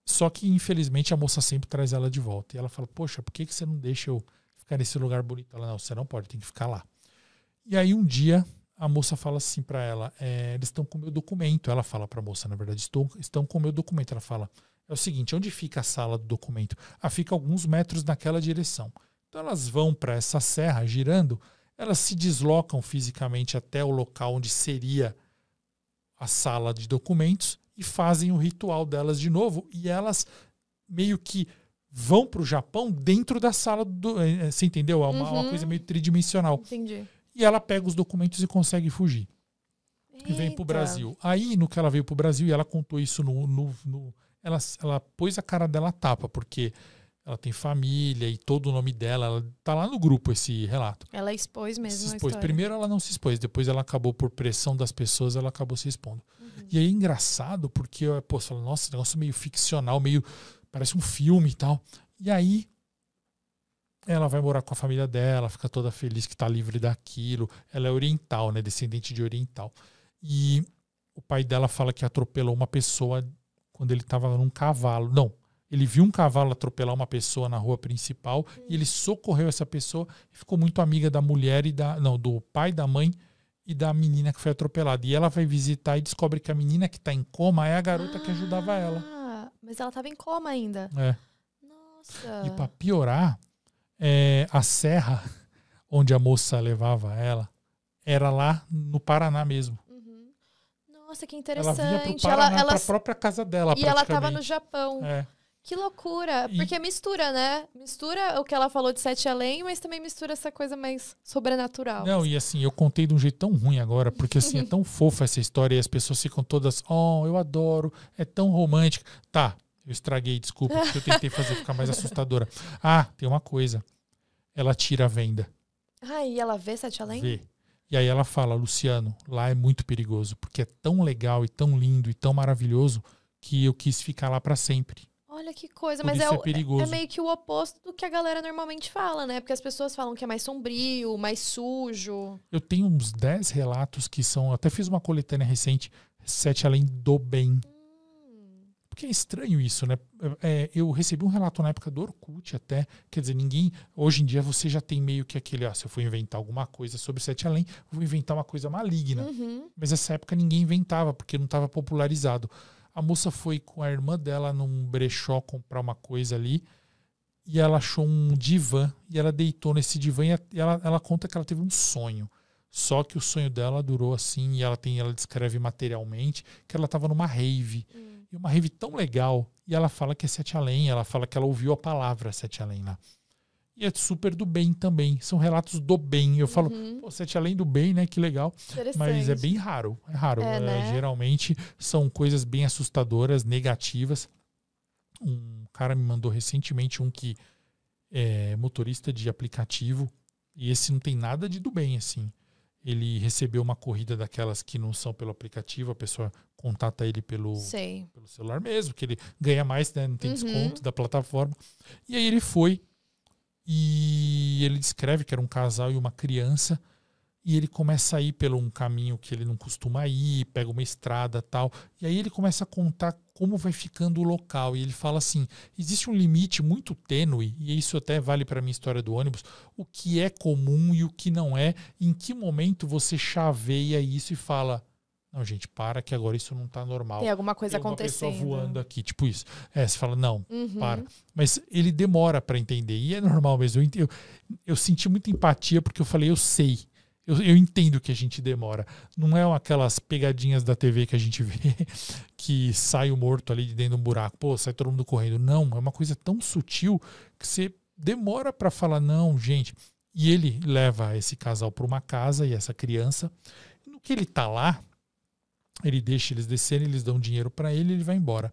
Speaker 2: Só que, infelizmente, a moça sempre traz ela de volta. E ela fala, poxa, por que, que você não deixa eu ficar nesse lugar bonito. Ela, não, você não pode, tem que ficar lá. E aí um dia a moça fala assim para ela, é, eles estão com meu documento. Ela fala para a moça, na verdade, estão, estão com meu documento. Ela fala, é o seguinte, onde fica a sala do documento? Ah, fica alguns metros naquela direção. Então elas vão para essa serra girando, elas se deslocam fisicamente até o local onde seria a sala de documentos e fazem o ritual delas de novo e elas meio que vão para o Japão dentro da sala do. É, é, você entendeu? É uma, uhum. uma, coisa meio tridimensional. Entendi. E ela pega os documentos e consegue fugir. Eita. E vem para o Brasil. Aí, no que ela veio para o Brasil, e ela contou isso no. no, no ela, ela pôs a cara dela a tapa, porque ela tem família e todo o nome dela, ela tá lá no grupo esse relato. Ela expôs mesmo. Se expôs. Primeiro ela não se expôs, depois ela acabou por pressão das pessoas, ela acabou se expondo. Uhum. E aí é engraçado porque pô, você fala, nossa, negócio meio ficcional, meio parece um filme e tal. E aí ela vai morar com a família dela, fica toda feliz que está livre daquilo. Ela é oriental, né? Descendente de oriental. E o pai dela fala que atropelou uma pessoa quando ele estava num cavalo. Não, ele viu um cavalo atropelar uma pessoa na rua principal hum. e ele socorreu essa pessoa e ficou muito amiga da mulher e da. Não, do pai, da mãe e da menina que foi atropelada. E ela vai visitar e descobre que a menina que está em coma é a garota ah. que ajudava ela
Speaker 1: mas ela tava em coma ainda. É. Nossa. E para
Speaker 2: piorar, é, a serra onde a moça levava ela era lá no Paraná mesmo. Uhum.
Speaker 1: Nossa, que interessante. Ela vinha pro Paraná, ela, ela... própria
Speaker 2: casa dela. E ela estava no Japão. É.
Speaker 1: Que loucura! Porque mistura, né? Mistura o que ela falou de Sete Além, mas também mistura essa coisa mais sobrenatural.
Speaker 2: Não, assim. e assim, eu contei de um jeito tão ruim agora, porque assim, é tão fofa essa história e as pessoas ficam todas, oh, eu adoro, é tão romântico. Tá, eu estraguei, desculpa, porque eu tentei fazer ficar mais assustadora. Ah, tem uma coisa. Ela tira a venda.
Speaker 1: Ah, e ela vê Sete Além? Vê.
Speaker 2: E aí ela fala, Luciano, lá é muito perigoso, porque é tão legal e tão lindo e tão maravilhoso que eu quis ficar lá para sempre.
Speaker 1: Olha que coisa, mas é, é, é, meio que o oposto do que a galera normalmente fala, né? Porque as pessoas falam que é mais sombrio, mais sujo.
Speaker 2: Eu tenho uns 10 relatos que são. Até fiz uma coletânea recente, Sete Além do Bem.
Speaker 1: Hum. Porque é estranho
Speaker 2: isso, né? É, eu recebi um relato na época do Orkut até. Quer dizer, ninguém. Hoje em dia você já tem meio que aquele. Ah, se eu for inventar alguma coisa sobre Sete Além, vou inventar uma coisa maligna. Uhum. Mas essa época ninguém inventava, porque não estava popularizado. A moça foi com a irmã dela num brechó comprar uma coisa ali e ela achou um divã e ela deitou nesse divã e ela, ela conta que ela teve um sonho. Só que o sonho dela durou assim e ela tem, ela descreve materialmente que ela estava numa rave. Hum. E uma rave tão legal. E ela fala que é Sete Além, ela fala que ela ouviu a palavra Sete Além lá. Né? E é super do bem também. São relatos do bem. Eu falo, uhum. Pô, sete além do bem, né? Que legal. Mas é bem raro. É raro. É, é, né? Geralmente são coisas bem assustadoras, negativas. Um cara me mandou recentemente um que é motorista de aplicativo. E esse não tem nada de do bem, assim. Ele recebeu uma corrida daquelas que não são pelo aplicativo, a pessoa contata ele pelo, pelo celular mesmo, que ele ganha mais, né? Não tem uhum. desconto da plataforma. E aí ele foi e ele descreve que era um casal e uma criança. E ele começa a ir pelo um caminho que ele não costuma ir, pega uma estrada tal. E aí ele começa a contar como vai ficando o local. E ele fala assim: existe um limite muito tênue, e isso até vale para a minha história do ônibus, o que é comum e o que não é, em que momento você chaveia isso e fala: não, gente, para que agora isso não está normal. Tem alguma coisa Tem uma acontecendo. Pessoa voando aqui, tipo isso. É, você fala, não, uhum. para. Mas ele demora para entender. E é normal mesmo. Eu, eu, senti muita empatia porque eu falei, eu sei. Eu, eu entendo que a gente demora. Não é aquelas pegadinhas da TV que a gente vê que sai o morto ali de dentro de um buraco. Pô, sai todo mundo correndo. Não, é uma coisa tão sutil que você demora para falar, não, gente. E ele leva esse casal para uma casa e essa criança. No que ele tá lá, ele deixa eles descerem, eles dão dinheiro para ele, ele vai embora.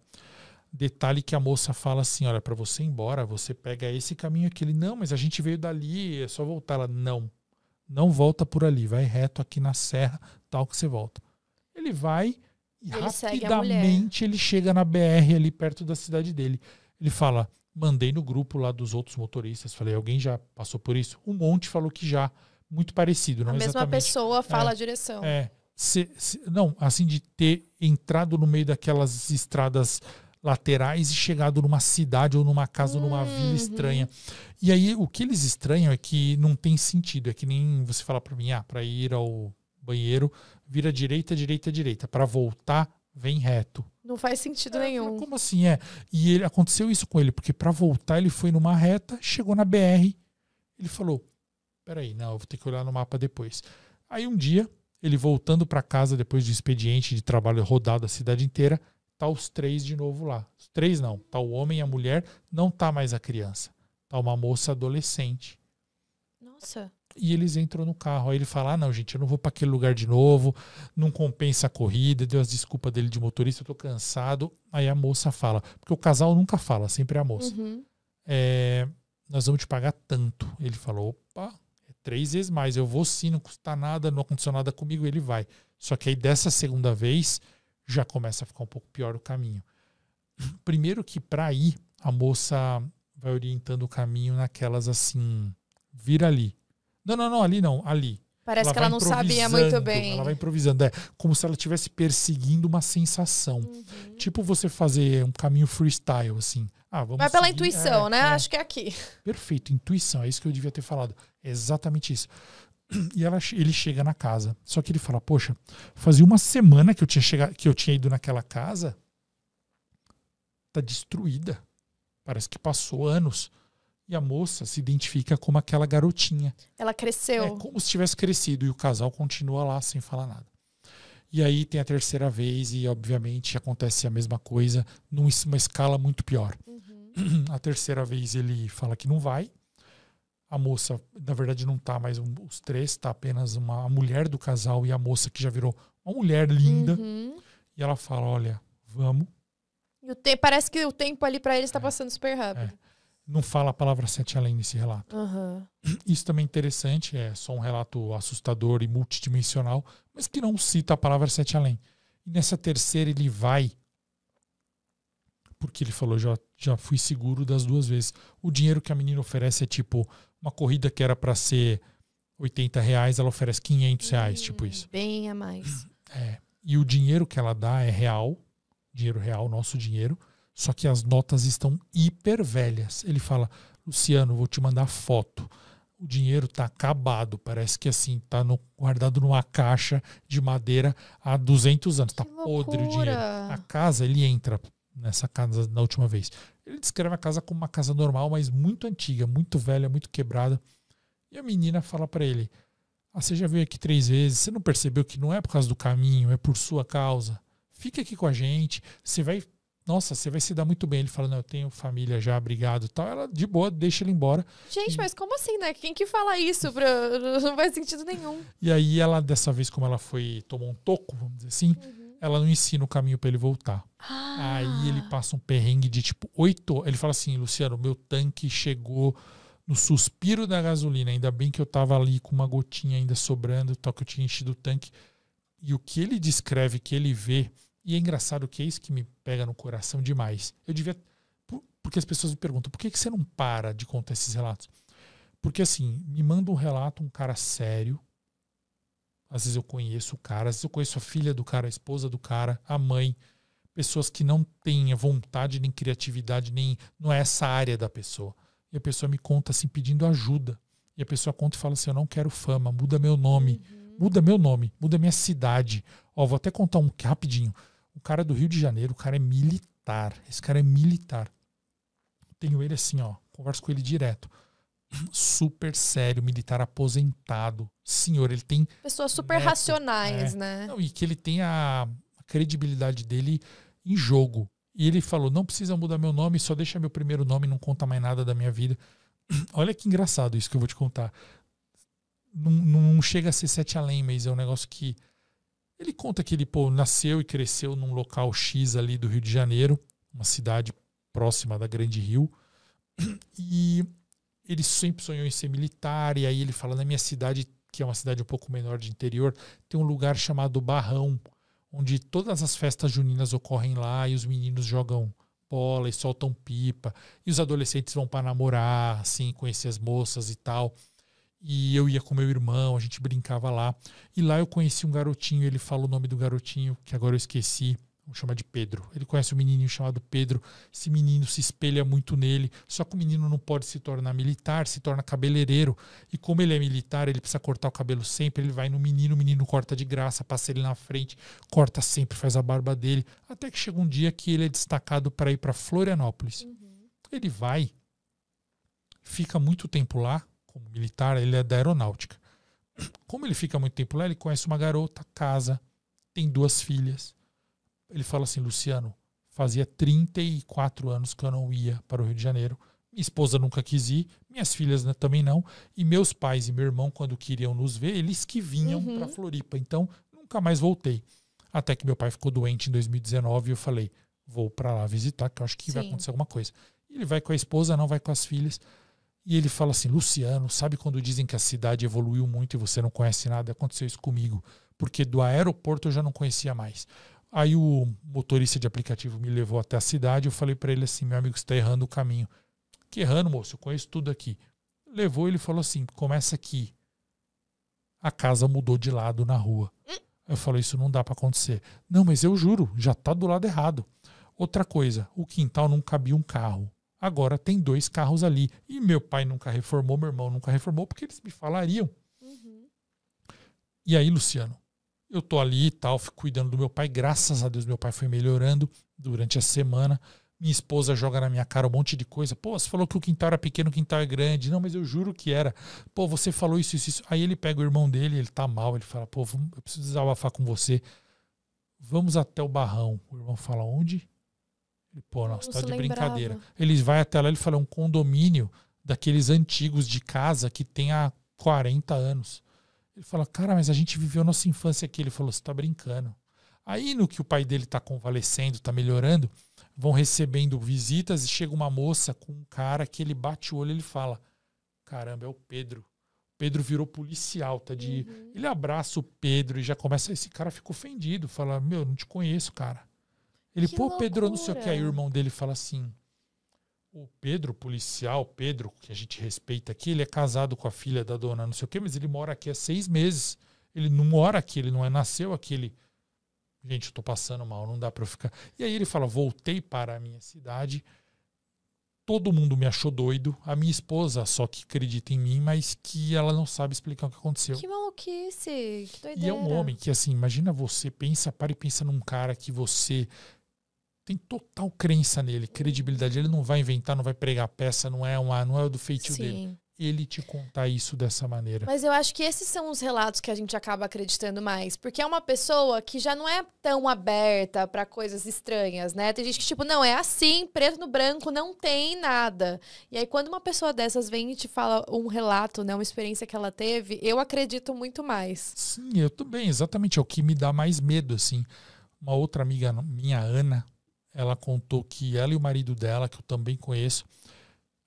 Speaker 2: Detalhe que a moça fala assim: olha, para você ir embora, você pega esse caminho aqui. Ele, não, mas a gente veio dali, é só voltar. Ela, não, não volta por ali, vai reto aqui na serra, tal que você volta. Ele vai e ele rapidamente ele chega na BR ali perto da cidade dele. Ele fala: mandei no grupo lá dos outros motoristas, falei: alguém já passou por isso? Um monte falou que já, muito parecido, não a A mesma pessoa fala é, a direção. É se, se, não, assim de ter entrado no meio daquelas estradas laterais e chegado numa cidade ou numa casa ou numa uhum. vila estranha. E aí o que eles estranham é que não tem sentido, é que nem você falar para mim, ah, para ir ao banheiro, vira direita, direita, direita, para voltar vem reto.
Speaker 1: Não faz sentido é, nenhum. Como assim é?
Speaker 2: E ele aconteceu isso com ele, porque para voltar ele foi numa reta, chegou na BR, ele falou: "Peraí, não, eu vou ter que olhar no mapa depois". Aí um dia ele voltando para casa depois de expediente de trabalho rodado a cidade inteira, tá os três de novo lá. Os três não, tá o homem e a mulher, não tá mais a criança, tá uma moça adolescente. Nossa. E eles entram no carro. Aí ele fala: ah, não, gente, eu não vou para aquele lugar de novo, não compensa a corrida, deu as desculpas dele de motorista, eu tô cansado. Aí a moça fala, porque o casal nunca fala, sempre é a moça. Uhum. É, nós vamos te pagar tanto. Ele falou: opa, três vezes mais. Eu vou sim, não custa nada, não aconteceu nada comigo, ele vai. Só que aí dessa segunda vez já começa a ficar um pouco pior o caminho. Primeiro que para ir, a moça vai orientando o caminho naquelas assim, vira ali. Não, não, não, ali não, ali. Parece ela que ela não sabia muito bem. Ela vai improvisando, é como se ela estivesse perseguindo uma sensação. Uhum. Tipo você fazer um caminho freestyle, assim. Ah, vamos Vai pela seguir. intuição, é, né?
Speaker 1: É. Acho que é aqui.
Speaker 2: Perfeito, intuição, é isso que eu devia ter falado. É exatamente isso. E ela, ele chega na casa. Só que ele fala: Poxa, fazia uma semana que eu tinha, chegado, que eu tinha ido naquela casa. Tá destruída. Parece que passou anos. E a moça se identifica como aquela garotinha. Ela cresceu. É como se tivesse crescido. E o casal continua lá sem falar nada. E aí tem a terceira vez, e obviamente acontece a mesma coisa, numa escala muito pior. Uhum. A terceira vez ele fala que não vai. A moça, na verdade, não tá mais um, os três, tá apenas uma, a mulher do casal e a moça que já virou uma mulher linda. Uhum. E ela fala: Olha, vamos.
Speaker 1: E o te... Parece que o tempo ali para eles está é, passando super rápido. É
Speaker 2: não fala a palavra sete além nesse relato. Uhum. Isso também é interessante, é só um relato assustador e multidimensional, mas que não cita a palavra sete além. E nessa terceira ele vai, porque ele falou, já, já fui seguro das duas vezes. O dinheiro que a menina oferece é tipo uma corrida que era para ser 80 reais, ela oferece 500 reais, tipo hum, tipo isso.
Speaker 1: Bem a mais.
Speaker 2: É. E o dinheiro que ela dá é real, dinheiro real, nosso dinheiro, só que as notas estão hiper velhas. Ele fala: Luciano, vou te mandar foto. O dinheiro está acabado, parece que assim, está guardado numa caixa de madeira há 200 anos. Está podre o dinheiro. A casa, ele entra nessa casa na última vez. Ele descreve a casa como uma casa normal, mas muito antiga, muito velha, muito quebrada. E a menina fala para ele: ah, você já veio aqui três vezes, você não percebeu que não é por causa do caminho, é por sua causa. Fica aqui com a gente, você vai nossa, você vai se dar muito bem. Ele fala, não, eu tenho família já, obrigado tal. Ela, de boa, deixa ele embora.
Speaker 1: Gente, e... mas como assim, né? Quem que fala isso? Pra... Não faz sentido nenhum.
Speaker 2: E aí ela, dessa vez, como ela foi, tomou um toco, vamos dizer assim, uhum. ela não ensina o caminho para ele voltar. Ah. Aí ele passa um perrengue de tipo oito... Ele fala assim, Luciano, meu tanque chegou no suspiro da gasolina. Ainda bem que eu tava ali com uma gotinha ainda sobrando, tal, que eu tinha enchido o tanque. E o que ele descreve, que ele vê e é engraçado que é isso que me pega no coração demais. Eu devia. Porque as pessoas me perguntam, por que, que você não para de contar esses relatos? Porque assim, me manda um relato um cara sério. Às vezes eu conheço o cara, às vezes eu conheço a filha do cara, a esposa do cara, a mãe. Pessoas que não têm vontade, nem criatividade, nem. Não é essa área da pessoa. E a pessoa me conta assim, pedindo ajuda. E a pessoa conta e fala assim: Eu não quero fama, muda meu nome, uhum. muda meu nome, muda minha cidade. Ó, vou até contar um rapidinho. O cara é do Rio de Janeiro, o cara é militar. Esse cara é militar. Tenho ele assim, ó. Converso com ele direto. Super sério, militar aposentado. Senhor, ele tem. Pessoas super neto, racionais, né? né? Não, e que ele tem a credibilidade dele em jogo. E ele falou: não precisa mudar meu nome, só deixa meu primeiro nome, não conta mais nada da minha vida. Olha que engraçado isso que eu vou te contar. Não, não chega a ser sete além, mas é um negócio que ele conta que ele pô, nasceu e cresceu num local X ali do Rio de Janeiro, uma cidade próxima da Grande Rio, e ele sempre sonhou em ser militar, e aí ele fala, na minha cidade, que é uma cidade um pouco menor de interior, tem um lugar chamado Barrão, onde todas as festas juninas ocorrem lá, e os meninos jogam bola e soltam pipa, e os adolescentes vão para namorar, assim, conhecer as moças e tal e eu ia com meu irmão, a gente brincava lá. E lá eu conheci um garotinho, ele fala o nome do garotinho, que agora eu esqueci, vamos chamar de Pedro. Ele conhece um menininho chamado Pedro, esse menino se espelha muito nele, só que o menino não pode se tornar militar, se torna cabeleireiro. E como ele é militar, ele precisa cortar o cabelo sempre, ele vai no menino, o menino corta de graça, passa ele na frente, corta sempre, faz a barba dele, até que chega um dia que ele é destacado para ir para Florianópolis. Uhum. Ele vai, fica muito tempo lá, como militar, ele é da aeronáutica. Como ele fica muito tempo lá, ele conhece uma garota, casa, tem duas filhas. Ele fala assim: Luciano, fazia 34 anos que eu não ia para o Rio de Janeiro. Minha esposa nunca quis ir, minhas filhas né, também não. E meus pais e meu irmão, quando queriam nos ver, eles que vinham uhum. para Floripa. Então, nunca mais voltei. Até que meu pai ficou doente em 2019 e eu falei: vou para lá visitar, que eu acho que Sim. vai acontecer alguma coisa. Ele vai com a esposa, não vai com as filhas. E ele fala assim: Luciano, sabe quando dizem que a cidade evoluiu muito e você não conhece nada? Aconteceu isso comigo, porque do aeroporto eu já não conhecia mais. Aí o motorista de aplicativo me levou até a cidade. Eu falei para ele assim: meu amigo, está errando o caminho. Que errando, moço? Eu conheço tudo aqui. Levou ele falou assim: começa aqui. A casa mudou de lado na rua. Eu falei: isso não dá para acontecer. Não, mas eu juro, já está do lado errado. Outra coisa, o quintal não cabia um carro agora tem dois carros ali. E meu pai nunca reformou, meu irmão nunca reformou, porque eles me falariam. Uhum. E aí, Luciano, eu tô ali e tal, fico cuidando do meu pai. Graças a Deus, meu pai foi melhorando durante a semana. Minha esposa joga na minha cara um monte de coisa. Pô, você falou que o quintal era pequeno, o quintal é grande. Não, mas eu juro que era. Pô, você falou isso, isso, isso. Aí ele pega o irmão dele, ele tá mal, ele fala, pô, eu preciso desabafar com você. Vamos até o barrão. O irmão fala, onde? Ele, pô, nossa, tá de lembrava. brincadeira. Eles vai até lá, ele fala, é um condomínio daqueles antigos de casa que tem há 40 anos. Ele fala, cara, mas a gente viveu nossa infância aqui. Ele falou, você tá brincando. Aí, no que o pai dele tá convalescendo, tá melhorando, vão recebendo visitas e chega uma moça com um cara que ele bate o olho e ele fala, caramba, é o Pedro. Pedro virou policial, tá de. Uhum. Ele abraça o Pedro e já começa. Esse cara fica ofendido, fala: Meu, não te conheço, cara. Ele, que pô, loucura. Pedro, não sei o que. Aí o irmão dele fala assim: o Pedro, policial, Pedro, que a gente respeita aqui, ele é casado com a filha da dona, não sei o que, mas ele mora aqui há seis meses. Ele não mora aqui, ele não é nasceu aqui. Ele, gente, eu tô passando mal, não dá para eu ficar. E aí ele fala: voltei para a minha cidade. Todo mundo me achou doido. A minha esposa só que acredita em mim, mas que ela não sabe explicar o que aconteceu. Que
Speaker 1: maluquice, que doideira. E é um homem
Speaker 2: que, assim, imagina você, pensa, para e pensa num cara que você tem total crença nele, credibilidade. Ele não vai inventar, não vai pregar peça, não é uma, não é do feitio Sim. dele. Ele te contar isso dessa maneira. Mas
Speaker 1: eu acho que esses são os relatos que a gente acaba acreditando mais, porque é uma pessoa que já não é tão aberta para coisas estranhas, né? Tem gente que tipo, não é assim, preto no branco, não tem nada. E aí quando uma pessoa dessas vem e te fala um relato, né, uma experiência que ela teve, eu acredito muito mais. Sim,
Speaker 2: eu também, exatamente, é o que me dá mais medo assim. Uma outra amiga minha, Ana, ela contou que ela e o marido dela, que eu também conheço,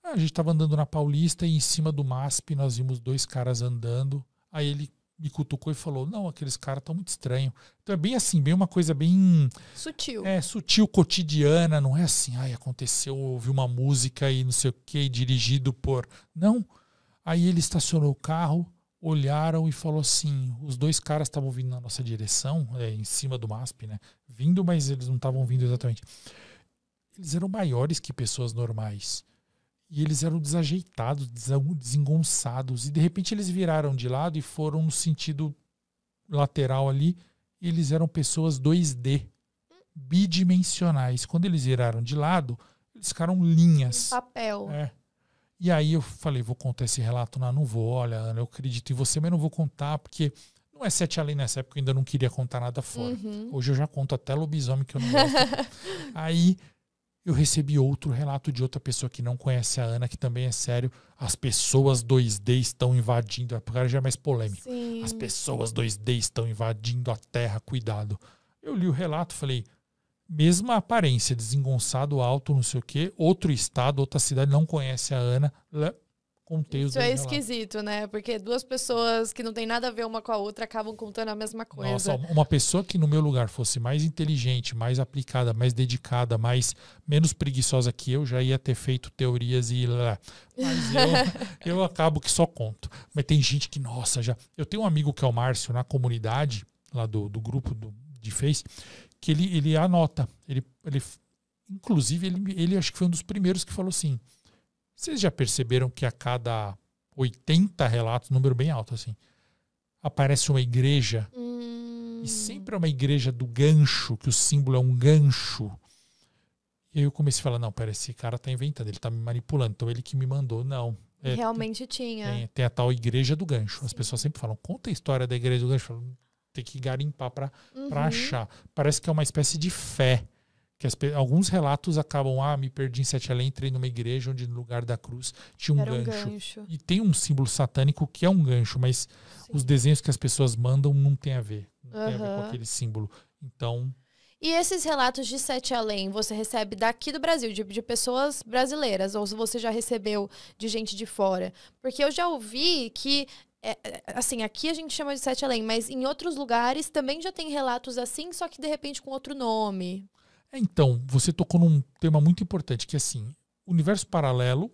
Speaker 2: ah, a gente estava andando na Paulista e em cima do MASP nós vimos dois caras andando. Aí ele me cutucou e falou: Não, aqueles caras estão muito estranhos. Então é bem assim, bem uma coisa bem. Sutil. É, sutil, cotidiana. Não é assim, ai, aconteceu, ouvi uma música e não sei o que, dirigido por. Não. Aí ele estacionou o carro, olharam e falou assim: os dois caras estavam vindo na nossa direção, é, em cima do MASP, né? Vindo, mas eles não estavam vindo exatamente. Eles eram maiores que pessoas normais. E eles eram desajeitados, desengonçados. E de repente eles viraram de lado e foram no sentido lateral ali. eles eram pessoas 2D, bidimensionais. Quando eles viraram de lado, eles ficaram linhas.
Speaker 1: Um papel. É.
Speaker 2: E aí eu falei, vou contar esse relato, não, não vou, olha, Ana, eu acredito em você, mas não vou contar, porque não é sete além nessa época, eu ainda não queria contar nada fora. Uhum. Hoje eu já conto até lobisomem que eu não gosto. aí eu recebi outro relato de outra pessoa que não conhece a Ana, que também é sério. As pessoas 2D estão invadindo. Agora já é mais polêmico. Sim. As pessoas 2D estão invadindo a Terra, cuidado. Eu li o relato, falei, mesma aparência, desengonçado, alto, não sei o quê, outro estado, outra cidade, não conhece a Ana, contei Isso é
Speaker 1: esquisito, né? Porque duas pessoas que não tem nada a ver uma com a outra acabam contando a mesma coisa. Nossa,
Speaker 2: uma pessoa que no meu lugar fosse mais inteligente, mais aplicada, mais dedicada, mais menos preguiçosa que eu, já ia ter feito teorias e lá. Mas eu, eu acabo que só conto. Mas tem gente que, nossa, já. Eu tenho um amigo que é o Márcio na comunidade, lá do, do grupo do, de Face, que ele, ele anota. Ele, ele, inclusive, ele, ele acho que foi um dos primeiros que falou assim: vocês já perceberam que a cada 80 relatos, número bem alto assim, aparece uma igreja? Hum. E sempre é uma igreja do gancho, que o símbolo é um gancho. E aí eu comecei a falar, não, pera, esse cara tá inventando, ele tá me manipulando, então ele que me mandou, não. É, Realmente tinha. Tem, tem, a tal igreja do gancho. Sim. As pessoas sempre falam, conta a história da igreja do gancho. Eu falo, ter que garimpar para uhum. achar. Parece que é uma espécie de fé. Que as, alguns relatos acabam, ah, me perdi em Sete Além, entrei numa igreja onde no lugar da cruz tinha um, gancho. um gancho. E tem um símbolo satânico que é um gancho, mas Sim. os desenhos que as pessoas mandam não tem a ver. Não uhum. tem a ver com aquele símbolo. Então.
Speaker 1: E esses relatos de Sete Além, você recebe daqui do Brasil, de, de pessoas brasileiras, ou se você já recebeu de gente de fora? Porque eu já ouvi que é, é, assim, aqui a gente chama de Sete Além, mas em outros lugares também já tem relatos assim, só que de repente com outro nome. É,
Speaker 2: então, você tocou num tema muito importante, que é assim, universo paralelo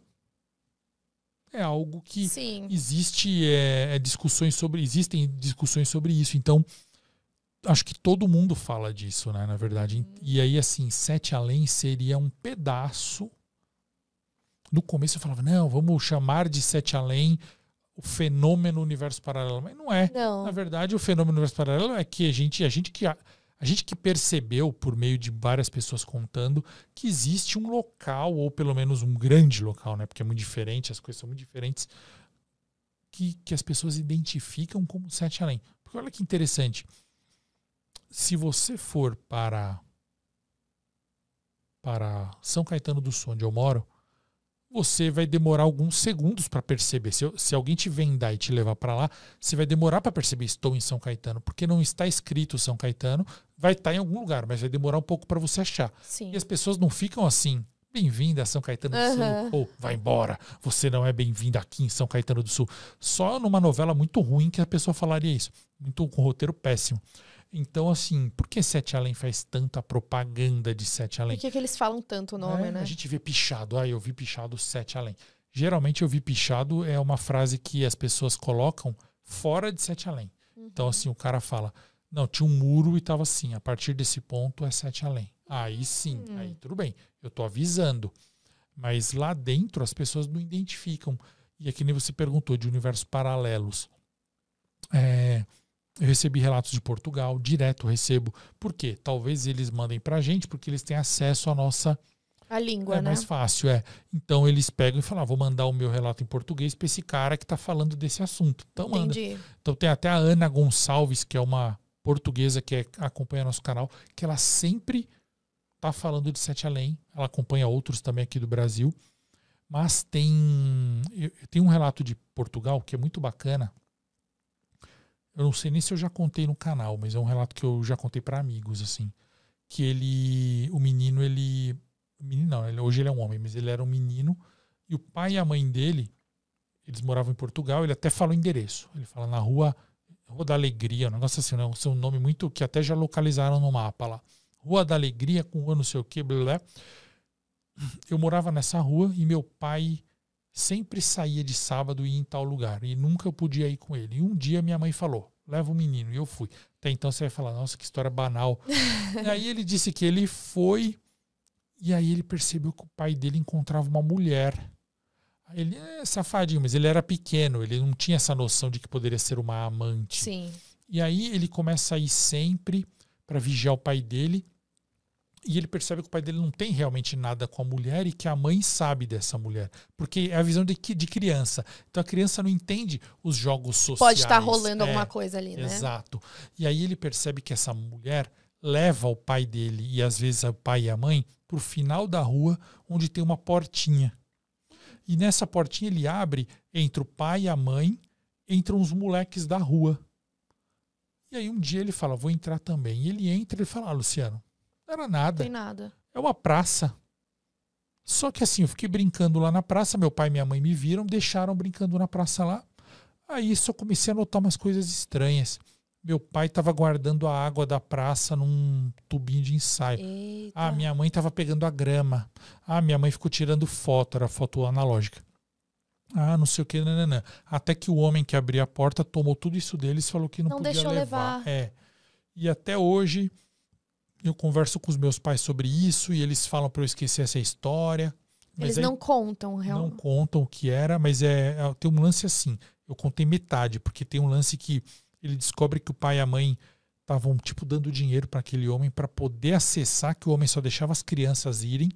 Speaker 1: é algo que Sim. existe
Speaker 2: é, é discussões sobre, existem discussões sobre isso, então acho que todo mundo fala disso, né, na verdade. Hum. E aí, assim, Sete Além seria um pedaço no começo eu falava, não, vamos chamar de Sete Além o fenômeno universo paralelo. Mas não é. Não. Na verdade, o fenômeno universo paralelo é que a gente, a gente que. A, a gente que percebeu, por meio de várias pessoas contando, que existe um local, ou pelo menos um grande local, né? Porque é muito diferente, as coisas são muito diferentes, que, que as pessoas identificam como Sete Além. Porque olha que interessante. Se você for para, para São Caetano do Sul, onde eu moro, você vai demorar alguns segundos para perceber. Se, se, alguém te vendar e te levar para lá, você vai demorar para perceber estou em São Caetano, porque não está escrito São Caetano, vai estar tá em algum lugar, mas vai demorar um pouco para você achar. Sim. E as pessoas não ficam assim. Bem-vinda a São Caetano uhum. do Sul. Ou vai embora, você não é bem-vinda aqui em São Caetano do Sul. Só numa novela muito ruim que a pessoa falaria isso. Muito com um roteiro péssimo. Então, assim, por que Sete Além faz tanta propaganda de Sete Além? Por que,
Speaker 1: que eles falam tanto o nome, é, né? A gente
Speaker 2: vê pichado, ah, eu vi pichado Sete Além. Geralmente, eu vi pichado é uma frase que as pessoas colocam fora de Sete Além. Uhum. Então, assim, o cara fala, não, tinha um muro e tava assim, a partir desse ponto é Sete Além. Aí sim, uhum. aí tudo bem, eu tô avisando. Mas lá dentro as pessoas não identificam. E aqui é que nem você perguntou de universos paralelos. É, eu recebi relatos de Portugal, direto recebo. Por quê? Talvez eles mandem para a gente, porque eles têm acesso à nossa.
Speaker 1: A língua, é né? É mais
Speaker 2: fácil, é. Então eles pegam e falam: ah, vou mandar o meu relato em português para esse cara que está falando desse assunto. Então manda. Entendi. Então tem até a Ana Gonçalves, que é uma portuguesa que é, acompanha nosso canal, que ela sempre está falando de Sete Além. Ela acompanha outros também aqui do Brasil. Mas tem, tem um relato de Portugal que é muito bacana eu não sei nem se eu já contei no canal, mas é um relato que eu já contei para amigos, assim. Que ele. O menino, ele. Menino não, ele, hoje ele é um homem, mas ele era um menino. E o pai e a mãe dele, eles moravam em Portugal, ele até fala o endereço. Ele fala na rua. Rua da Alegria, um negócio assim, é um nome muito que até já localizaram no mapa lá. Rua da Alegria, com rua não sei o que, blá, blá. Eu morava nessa rua e meu pai sempre saía de sábado e ia em tal lugar e nunca eu podia ir com ele. E um dia minha mãe falou: leva o menino. E eu fui. Até então você vai falar: nossa, que história banal. e aí ele disse que ele foi e aí ele percebeu que o pai dele encontrava uma mulher. Ele é safadinho, mas ele era pequeno, ele não tinha essa noção de que poderia ser uma amante. Sim. E aí ele começa a ir sempre para vigiar o pai dele e ele percebe que o pai dele não tem realmente nada com a mulher e que a mãe sabe dessa mulher. Porque é a visão de, de criança. Então a criança não entende os jogos sociais. Pode estar rolando é, alguma coisa ali, né? Exato. E aí ele percebe que essa mulher leva o pai dele e às vezes o pai e a mãe para o final da rua, onde tem uma portinha. E nessa portinha ele abre entre o pai e a mãe, entram os moleques da rua. E aí um dia ele fala, vou entrar também. E ele entra e fala, ah, Luciano, não era nada. Não tem nada. É uma praça. Só que assim, eu fiquei brincando lá na praça, meu pai e minha mãe me viram, deixaram brincando na praça lá. Aí só comecei a notar umas coisas estranhas. Meu pai estava guardando a água da praça num tubinho de ensaio. Eita. Ah, minha mãe estava pegando a grama. Ah, minha mãe ficou tirando foto, era foto analógica. Ah, não sei o que, nananã. Até que o homem que abriu a porta tomou tudo isso deles e falou que não, não podia levar. Não deixou levar. É. E até hoje eu converso com os meus pais sobre isso e eles falam para eu esquecer essa história. eles não contam, realmente. Não contam o que era, mas é, é, tem um lance assim. Eu contei metade, porque tem um lance que ele descobre que o pai e a mãe estavam tipo dando dinheiro para aquele homem para poder acessar que o homem só deixava as crianças irem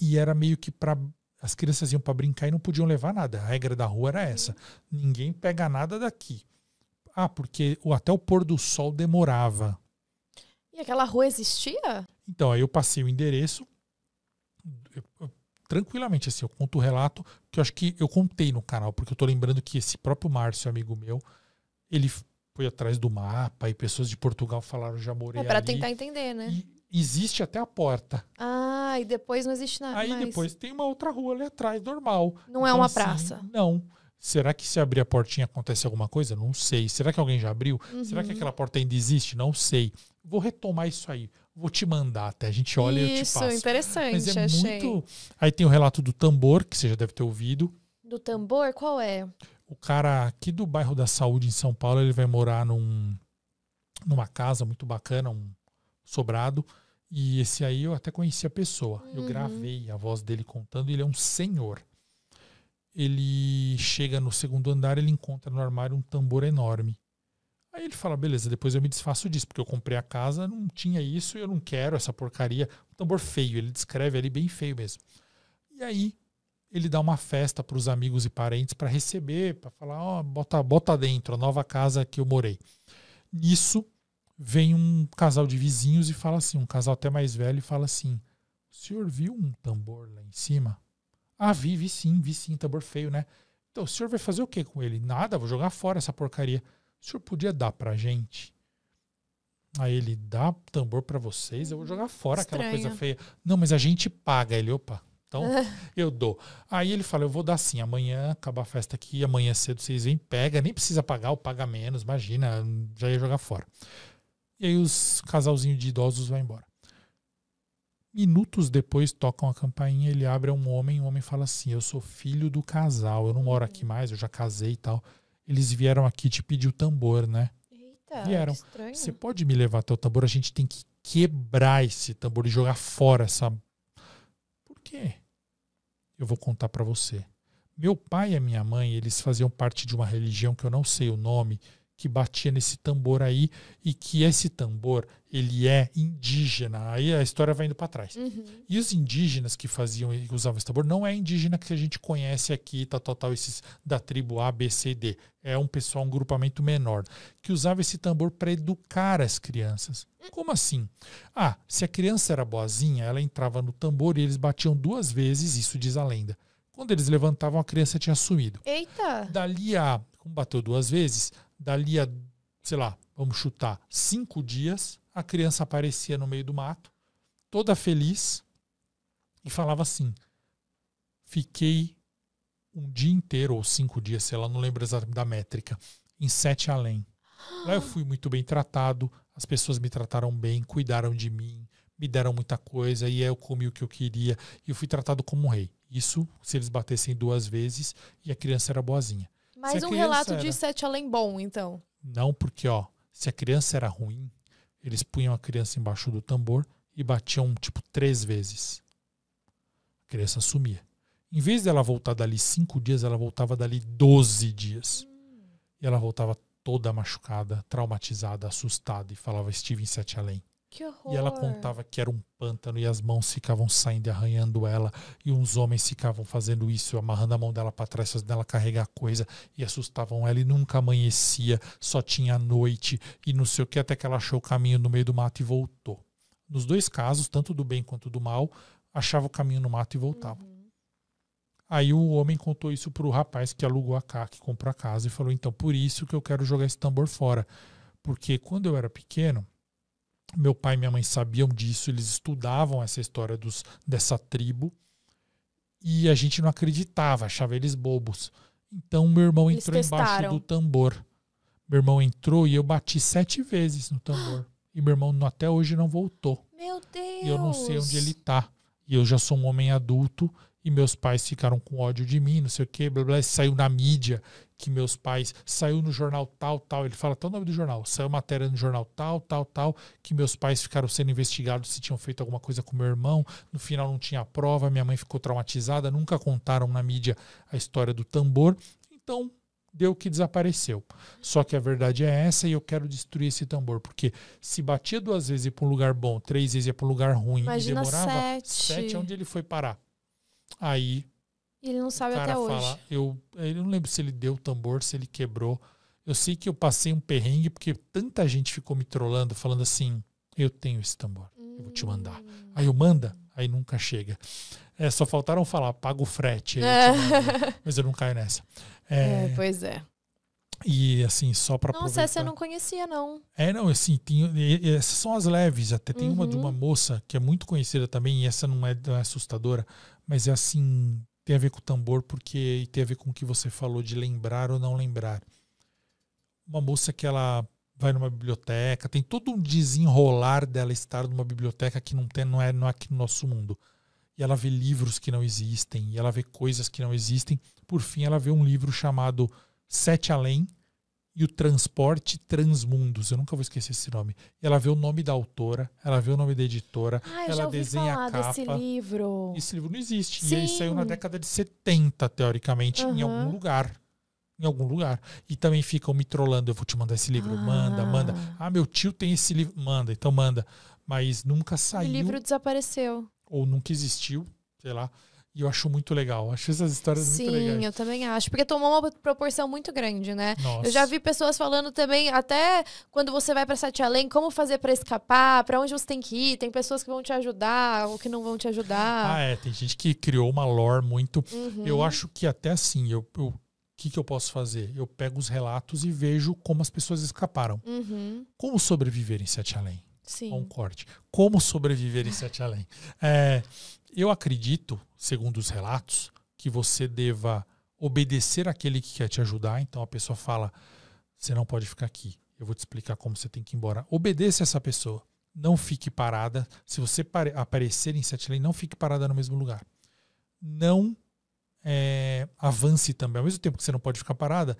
Speaker 2: e era meio que para as crianças iam para brincar e não podiam levar nada. A regra da rua era essa: ninguém pega nada daqui. Ah, porque até o pôr do sol demorava.
Speaker 1: E aquela rua existia?
Speaker 2: Então, aí eu passei o endereço. Eu, eu, tranquilamente, assim, eu conto o relato que eu acho que eu contei no canal, porque eu tô lembrando que esse próprio Márcio, amigo meu, ele foi atrás do mapa e pessoas de Portugal falaram já morei é, pra ali. tentar
Speaker 1: entender, né?
Speaker 2: existe até a porta.
Speaker 1: Ah, e depois não existe nada Aí mais. depois tem uma outra rua ali atrás, normal. Não então, é uma então, assim, praça.
Speaker 2: Não. Será que se abrir a portinha acontece alguma coisa? Não sei. Será que alguém já abriu? Uhum. Será que uhum. aquela porta ainda existe? Não sei. Vou retomar isso aí. Vou te mandar até. Tá? A gente olha isso, e eu te passo. Isso, interessante, Mas é achei. Muito... Aí tem o relato do tambor, que você já deve ter ouvido.
Speaker 1: Do tambor? Qual é?
Speaker 2: O cara aqui do bairro da Saúde, em São Paulo, ele vai morar num, numa casa muito bacana, um sobrado. E esse aí eu até conheci a pessoa. Uhum. Eu gravei a voz dele contando. Ele é um senhor ele chega no segundo andar, ele encontra no armário um tambor enorme. Aí ele fala: beleza, depois eu me desfaço disso, porque eu comprei a casa, não tinha isso, e eu não quero essa porcaria. Um tambor feio, ele descreve ali bem feio mesmo. E aí ele dá uma festa para os amigos e parentes para receber, para falar: ó, oh, bota, bota dentro a nova casa que eu morei. Nisso vem um casal de vizinhos e fala assim: um casal até mais velho, e fala assim: o senhor viu um tambor lá em cima? Ah, vi, vi sim, vi sim, tambor feio, né? Então, o senhor vai fazer o que com ele? Nada, vou jogar fora essa porcaria. O senhor podia dar pra gente? Aí ele dá tambor para vocês, eu vou jogar fora Estranho. aquela coisa feia. Não, mas a gente paga. Ele, opa, então eu dou. Aí ele fala: eu vou dar sim, amanhã acaba a festa aqui, amanhã cedo vocês vêm, pega, nem precisa pagar ou paga menos, imagina, já ia jogar fora. E aí os casalzinho de idosos vai embora. Minutos depois tocam a campainha, ele abre um homem, o homem fala assim: Eu sou filho do casal, eu não moro aqui uhum. mais, eu já casei e tal. Eles vieram aqui te pedir o tambor, né? Eita, vieram. Estranho. Você pode me levar até o tambor? A gente tem que quebrar esse tambor e jogar fora essa. Por quê? Eu vou contar para você. Meu pai e minha mãe, eles faziam parte de uma religião que eu não sei o nome, que batia nesse tambor aí e que esse tambor ele é indígena. Aí a história vai indo para trás. Uhum. E os indígenas que faziam e usavam esse tambor não é indígena que a gente conhece aqui, tal, tal, tal, esses da tribo A, B, C, D. É um pessoal, um grupamento menor que usava esse tambor para educar as crianças. Como assim? Ah, se a criança era boazinha, ela entrava no tambor e eles batiam duas vezes, isso diz a lenda. Quando eles levantavam, a criança tinha sumido.
Speaker 1: Eita!
Speaker 2: Dali a, como bateu duas vezes, Dali a, sei lá, vamos chutar, cinco dias, a criança aparecia no meio do mato, toda feliz, e falava assim: fiquei um dia inteiro, ou cinco dias, sei lá, não lembro exatamente da métrica, em Sete Além. Lá eu fui muito bem tratado, as pessoas me trataram bem, cuidaram de mim, me deram muita coisa, e eu comi o que eu queria, e eu fui tratado como um rei. Isso se eles batessem duas vezes e a criança era boazinha. Mais um relato era... de
Speaker 1: Sete Além Bom, então.
Speaker 2: Não, porque, ó, se a criança era ruim, eles punham a criança embaixo do tambor e batiam, tipo, três vezes. A criança sumia. Em vez dela voltar dali cinco dias, ela voltava dali doze dias. Hum. E ela voltava toda machucada, traumatizada, assustada e falava Steven Sete Além.
Speaker 1: Que horror. E ela contava
Speaker 2: que era um pântano e as mãos ficavam saindo arranhando ela e uns homens ficavam fazendo isso, amarrando a mão dela para trás, fazendo ela carregar coisa e assustavam ela e nunca amanhecia, só tinha noite e não sei o que até que ela achou o caminho no meio do mato e voltou. Nos dois casos, tanto do bem quanto do mal, achava o caminho no mato e voltava. Uhum. Aí o homem contou isso para o rapaz que alugou a casa, que comprou a casa, e falou: então, por isso que eu quero jogar esse tambor fora. Porque quando eu era pequeno, meu pai e minha mãe sabiam disso, eles estudavam essa história dos, dessa tribo e a gente não acreditava, achava eles bobos. Então meu irmão eles entrou testaram. embaixo do tambor. Meu irmão entrou e eu bati sete vezes no tambor. e meu irmão até hoje não voltou. Meu Deus! E eu não sei onde ele tá. E eu já sou um homem adulto e meus pais ficaram com ódio de mim, não sei o quê, blá, blá, saiu na mídia que meus pais saiu no jornal tal, tal. Ele fala até o nome do jornal. Saiu matéria no jornal tal, tal, tal, que meus pais ficaram sendo investigados se tinham feito alguma coisa com meu irmão. No final não tinha prova, minha mãe ficou traumatizada, nunca contaram na mídia a história do tambor. Então, deu que desapareceu. Só que a verdade é essa e eu quero destruir esse tambor, porque se batia duas vezes para um lugar bom, três vezes ia para um lugar ruim Imagina e demorava sete. sete, onde ele foi parar? Aí ele não sabe até fala, hoje. Eu, eu não lembro se ele deu o tambor, se ele quebrou. Eu sei que eu passei um perrengue porque tanta gente ficou me trolando, falando assim: eu tenho esse tambor, hum. eu vou te mandar. Hum. Aí eu manda, aí nunca chega. É, só faltaram falar, paga o frete. Eu Mas eu não caio nessa. É, é, pois é. E assim, só para Nossa, sei essa eu não
Speaker 1: conhecia, não.
Speaker 2: É, não, assim, tem, essas são as leves. Até tem uhum. uma de uma uhum. moça que é muito conhecida também, e essa não é, não é assustadora, mas é assim, tem a ver com o tambor porque e tem a ver com o que você falou de lembrar ou não lembrar. Uma moça que ela vai numa biblioteca, tem todo um desenrolar dela estar numa biblioteca que não tem, não é, não é aqui no nosso mundo. E ela vê livros que não existem, e ela vê coisas que não existem. Por fim, ela vê um livro chamado Sete Além, e o transporte transmundos. Eu nunca vou esquecer esse nome. Ela vê o nome da autora, ela vê o nome da editora, ah, ela desenha a capa. Esse livro. Esse livro não existe. Sim. E ele saiu na década de 70, teoricamente, uhum. em algum lugar. Em algum lugar. E também ficam me trollando. Eu vou te mandar esse livro. Ah. Manda, manda. Ah, meu tio tem esse livro. Manda, então manda. Mas nunca saiu. O livro
Speaker 1: desapareceu.
Speaker 2: Ou nunca existiu, sei lá. E eu acho muito legal. Acho essas histórias Sim, muito legais. Sim, eu
Speaker 1: também acho. Porque tomou uma proporção muito grande, né? Nossa. Eu já vi pessoas falando também, até quando você vai para Sete Além, como fazer para escapar, para onde você tem que ir. Tem pessoas que vão te ajudar ou que não vão te ajudar. Ah,
Speaker 2: é. Tem gente que criou uma lore muito. Uhum. Eu acho que até assim, eu, eu o que, que, eu posso fazer? Eu pego os relatos e vejo como as pessoas escaparam. Uhum. Como sobreviver em Sete Além? Sim. É um corte. Como sobreviver em Sete Além? É, eu acredito, segundo os relatos, que você deva obedecer aquele que quer te ajudar. Então a pessoa fala: você não pode ficar aqui. Eu vou te explicar como você tem que ir embora. Obedeça essa pessoa. Não fique parada. Se você aparecer em sete não fique parada no mesmo lugar. Não é, avance também. Ao mesmo tempo que você não pode ficar parada,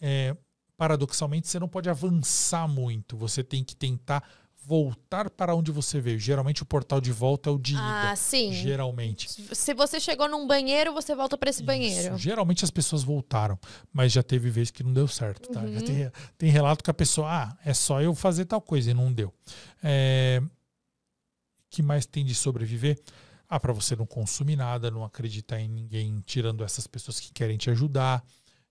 Speaker 2: é, paradoxalmente você não pode avançar muito. Você tem que tentar voltar para onde você veio. Geralmente o portal de volta é o de ah, ida. sim. Geralmente.
Speaker 1: Se você chegou num banheiro, você volta para esse Isso. banheiro.
Speaker 2: Geralmente as pessoas voltaram, mas já teve vezes que não deu certo, tá? uhum. tem, tem, relato que a pessoa, ah, é só eu fazer tal coisa e não deu. É... que mais tem de sobreviver? Ah, para você não consumir nada, não acreditar em ninguém, tirando essas pessoas que querem te ajudar.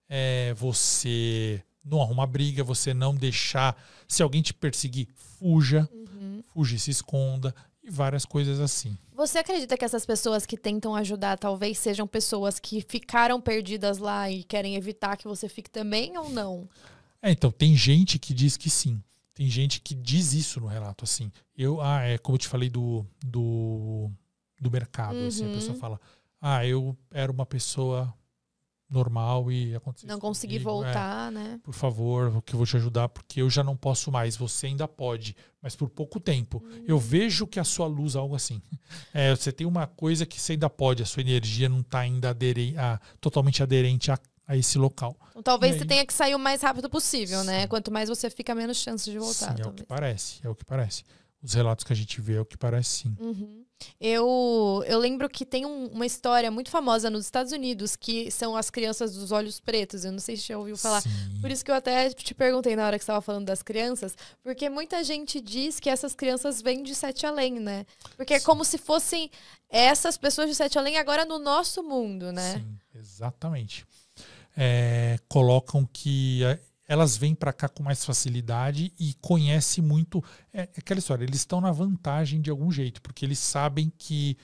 Speaker 2: É você não arrumar briga, você não deixar. Se alguém te perseguir, fuja. Uhum. Fuja e se esconda. E várias coisas assim.
Speaker 1: Você acredita que essas pessoas que tentam ajudar talvez sejam pessoas que ficaram perdidas lá e querem evitar que você fique também ou não?
Speaker 2: É, então, tem gente que diz que sim. Tem gente que diz isso no relato, assim. Eu, ah, é como eu te falei do, do, do mercado, uhum. assim, a pessoa uhum. fala, ah, eu era uma pessoa normal e acontecer. Não conseguir comigo, é. voltar, é, né? Por favor, que eu vou te ajudar, porque eu já não posso mais. Você ainda pode, mas por pouco tempo. Hum. Eu vejo que a sua luz, algo assim. É, você tem uma coisa que você ainda pode, a sua energia não está ainda adere a, totalmente aderente a, a esse local. Então, talvez você
Speaker 1: tenha que sair o mais rápido possível, né? sim. né? Quanto mais você fica, menos chance de voltar. Sim, é talvez. o
Speaker 2: que parece, é o que parece. Os relatos que a gente vê é o que parece, sim.
Speaker 1: Uhum. Eu, eu lembro que tem um, uma história muito famosa nos Estados Unidos, que são as crianças dos olhos pretos. Eu não sei se você já ouviu falar. Sim. Por isso que eu até te perguntei na hora que estava falando das crianças, porque muita gente diz que essas crianças vêm de Sete Além, né? Porque é Sim. é como se fossem essas pessoas de Sete Além agora no nosso mundo, né? Sim,
Speaker 2: exatamente. É, colocam que elas vêm para cá com mais facilidade e conhecem muito. É, é, aquela história, eles estão na vantagem de algum jeito, porque eles sabem que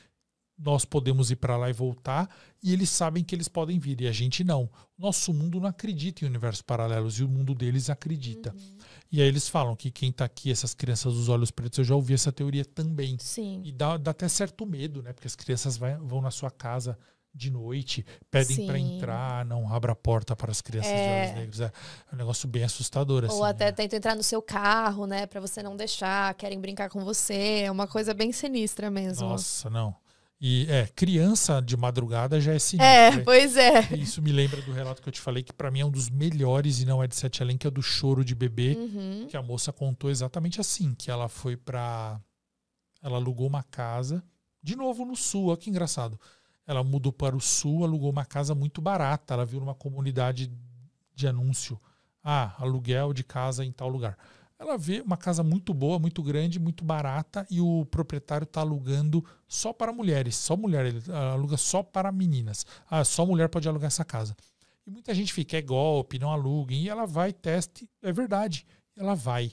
Speaker 2: nós podemos ir para lá e voltar, e eles sabem que eles podem vir, e a gente não. Nosso mundo não acredita em universos paralelos, e o mundo deles acredita. Uhum. E aí eles falam que quem está aqui, essas crianças dos olhos pretos, eu já ouvi essa teoria também. Sim. E dá, dá até certo medo, né? Porque as crianças vai, vão na sua casa de noite, pedem para entrar, não abra a porta para as crianças é. de olhos é. negros. É um negócio bem assustador. Ou assim,
Speaker 1: até né? tentam entrar no seu carro, né, para você não deixar, querem brincar com você. É uma coisa bem sinistra mesmo. Nossa,
Speaker 2: não. E é, criança de madrugada já é sinistro. É, pois é. Isso me lembra do relato que eu te falei, que para mim é um dos melhores, e não é de Sete Além, que é do choro de bebê, uhum. que a moça contou exatamente assim: que ela foi pra. Ela alugou uma casa, de novo no sul, olha que engraçado. Ela mudou para o sul, alugou uma casa muito barata. Ela viu numa comunidade de anúncio: ah, aluguel de casa em tal lugar. Ela vê uma casa muito boa, muito grande, muito barata e o proprietário está alugando só para mulheres, só mulher, ele ah, aluga só para meninas. Ah, só mulher pode alugar essa casa. E muita gente fica, é golpe, não aluguem. E ela vai, teste, é verdade, ela vai.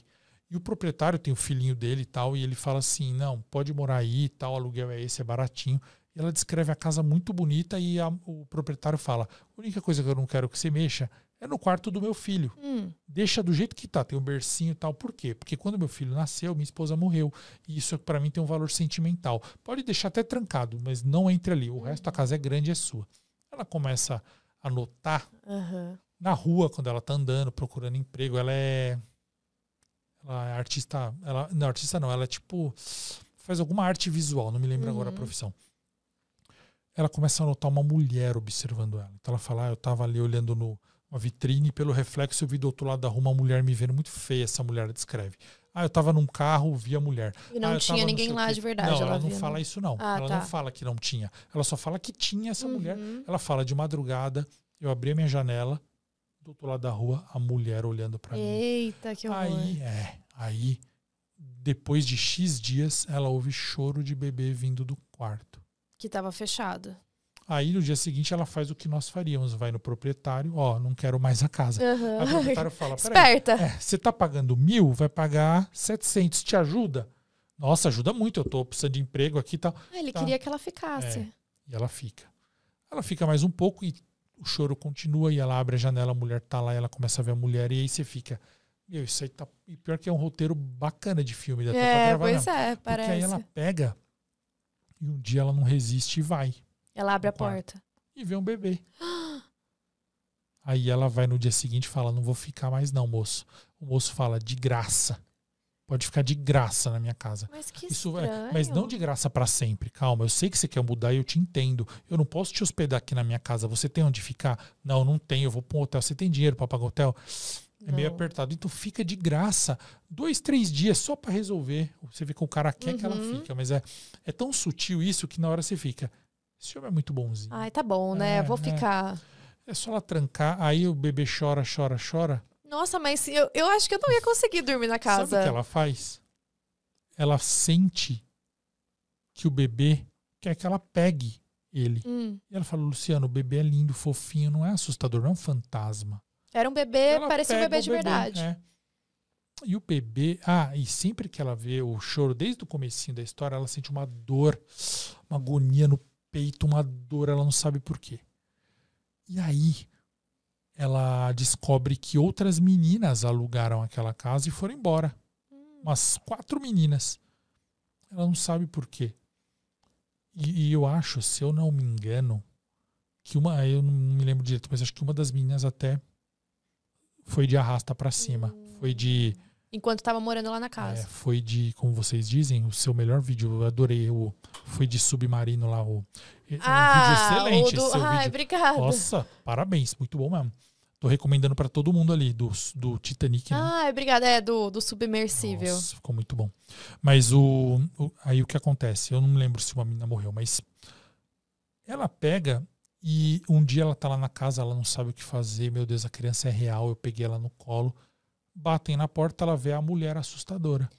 Speaker 2: E o proprietário tem o filhinho dele e tal, e ele fala assim: não, pode morar aí tal, o aluguel é esse, é baratinho ela descreve a casa muito bonita e a, o proprietário fala: a única coisa que eu não quero que você mexa é no quarto do meu filho. Hum. Deixa do jeito que tá, tem um bercinho e tal. Por quê? Porque quando meu filho nasceu, minha esposa morreu. E isso para mim tem um valor sentimental. Pode deixar até trancado, mas não entre ali. O hum. resto da uhum. casa é grande, é sua. Ela começa a notar uhum. na rua, quando ela tá andando, procurando emprego. Ela é. Ela é artista. Ela, não, artista não, ela é tipo. Faz alguma arte visual, não me lembro uhum. agora a uhum. profissão ela começa a notar uma mulher observando ela. Então ela fala: ah, eu estava ali olhando no, uma vitrine, e pelo reflexo eu vi do outro lado da rua uma mulher me vendo muito feia, essa mulher descreve. Ah, eu estava num carro, vi a mulher.
Speaker 1: E não ah, tinha ninguém lá de verdade. Não, ela, ela não viu, fala né? isso não. Ah, ela tá. não
Speaker 2: fala que não tinha. Ela só fala que tinha essa uhum. mulher. Ela fala de madrugada, eu abri a minha janela, do outro lado da rua, a mulher olhando para mim.
Speaker 1: Eita, que horror. Aí, é,
Speaker 2: aí depois de X dias, ela ouve choro de bebê vindo do quarto
Speaker 1: que estava fechado.
Speaker 2: Aí no dia seguinte ela faz o que nós faríamos, vai no proprietário, ó, oh, não quero mais a casa. Uhum. Aí o proprietário fala, peraí, é, você tá pagando mil, vai pagar 700, te ajuda? Nossa, ajuda muito, eu tô precisando de emprego aqui e tá, tal. Ah, ele tá. queria que ela
Speaker 1: ficasse. É,
Speaker 2: e ela fica. Ela fica mais um pouco e o choro continua e ela abre a janela, a mulher tá lá, ela começa a ver a mulher e aí você fica... Meu, isso aí tá... E pior que é um roteiro bacana de filme. Dá é, pois não. é, parece. Porque aí ela pega e um dia ela não resiste e vai.
Speaker 1: Ela abre a porta. E vê um bebê.
Speaker 2: Aí ela vai no dia seguinte e fala: Não vou ficar mais, não, moço. O moço fala: De graça. Pode ficar de graça na minha casa. Mas que Isso é, Mas não de graça para sempre. Calma, eu sei que você quer mudar e eu te entendo. Eu não posso te hospedar aqui na minha casa. Você tem onde ficar? Não, não tenho. Eu vou para um hotel. Você tem dinheiro para pagar hotel? É meio apertado. Então fica de graça dois, três dias só para resolver. Você vê que o cara quer uhum. que ela uhum. fica, mas é, é tão sutil isso que na hora você fica. Esse homem é muito bonzinho. Ai,
Speaker 1: tá bom, né? É, Vou é. ficar.
Speaker 2: É. é só ela trancar, aí o bebê chora, chora, chora.
Speaker 1: Nossa, mas eu, eu acho que eu não ia conseguir dormir na casa. Sabe o que
Speaker 2: ela faz? Ela sente que o bebê quer que ela pegue ele. Hum. E ela fala, Luciano, o bebê é lindo, fofinho, não é assustador, não é um fantasma.
Speaker 1: Era um bebê, ela parecia um bebê de bebê, verdade. É.
Speaker 2: E o bebê, ah, e sempre que ela vê o choro, desde o comecinho da história, ela sente uma dor, uma agonia no peito, uma dor, ela não sabe por quê. E aí ela descobre que outras meninas alugaram aquela casa e foram embora. Umas quatro meninas. Ela não sabe por quê. E, e, eu acho, se eu não me engano, que uma, eu não me lembro direito, mas acho que uma das meninas até foi de arrasta para cima. Hum. Foi de.
Speaker 1: Enquanto tava morando lá na é, casa. É,
Speaker 2: foi de, como vocês dizem, o seu melhor vídeo. Eu adorei. O, foi de submarino lá. O,
Speaker 1: é, é ah, vídeo excelente. O do... seu Ai, vídeo. Nossa,
Speaker 2: parabéns. Muito bom mesmo. Tô recomendando para todo mundo ali, do, do Titanic. Né?
Speaker 1: Ah, obrigada. É, do, do submersível. Nossa,
Speaker 2: ficou muito bom. Mas o, o, Aí o que acontece? Eu não lembro se uma menina morreu, mas. Ela pega e um dia ela tá lá na casa, ela não sabe o que fazer, meu Deus, a criança é real, eu peguei ela no colo. Batem na porta, ela vê a mulher assustadora.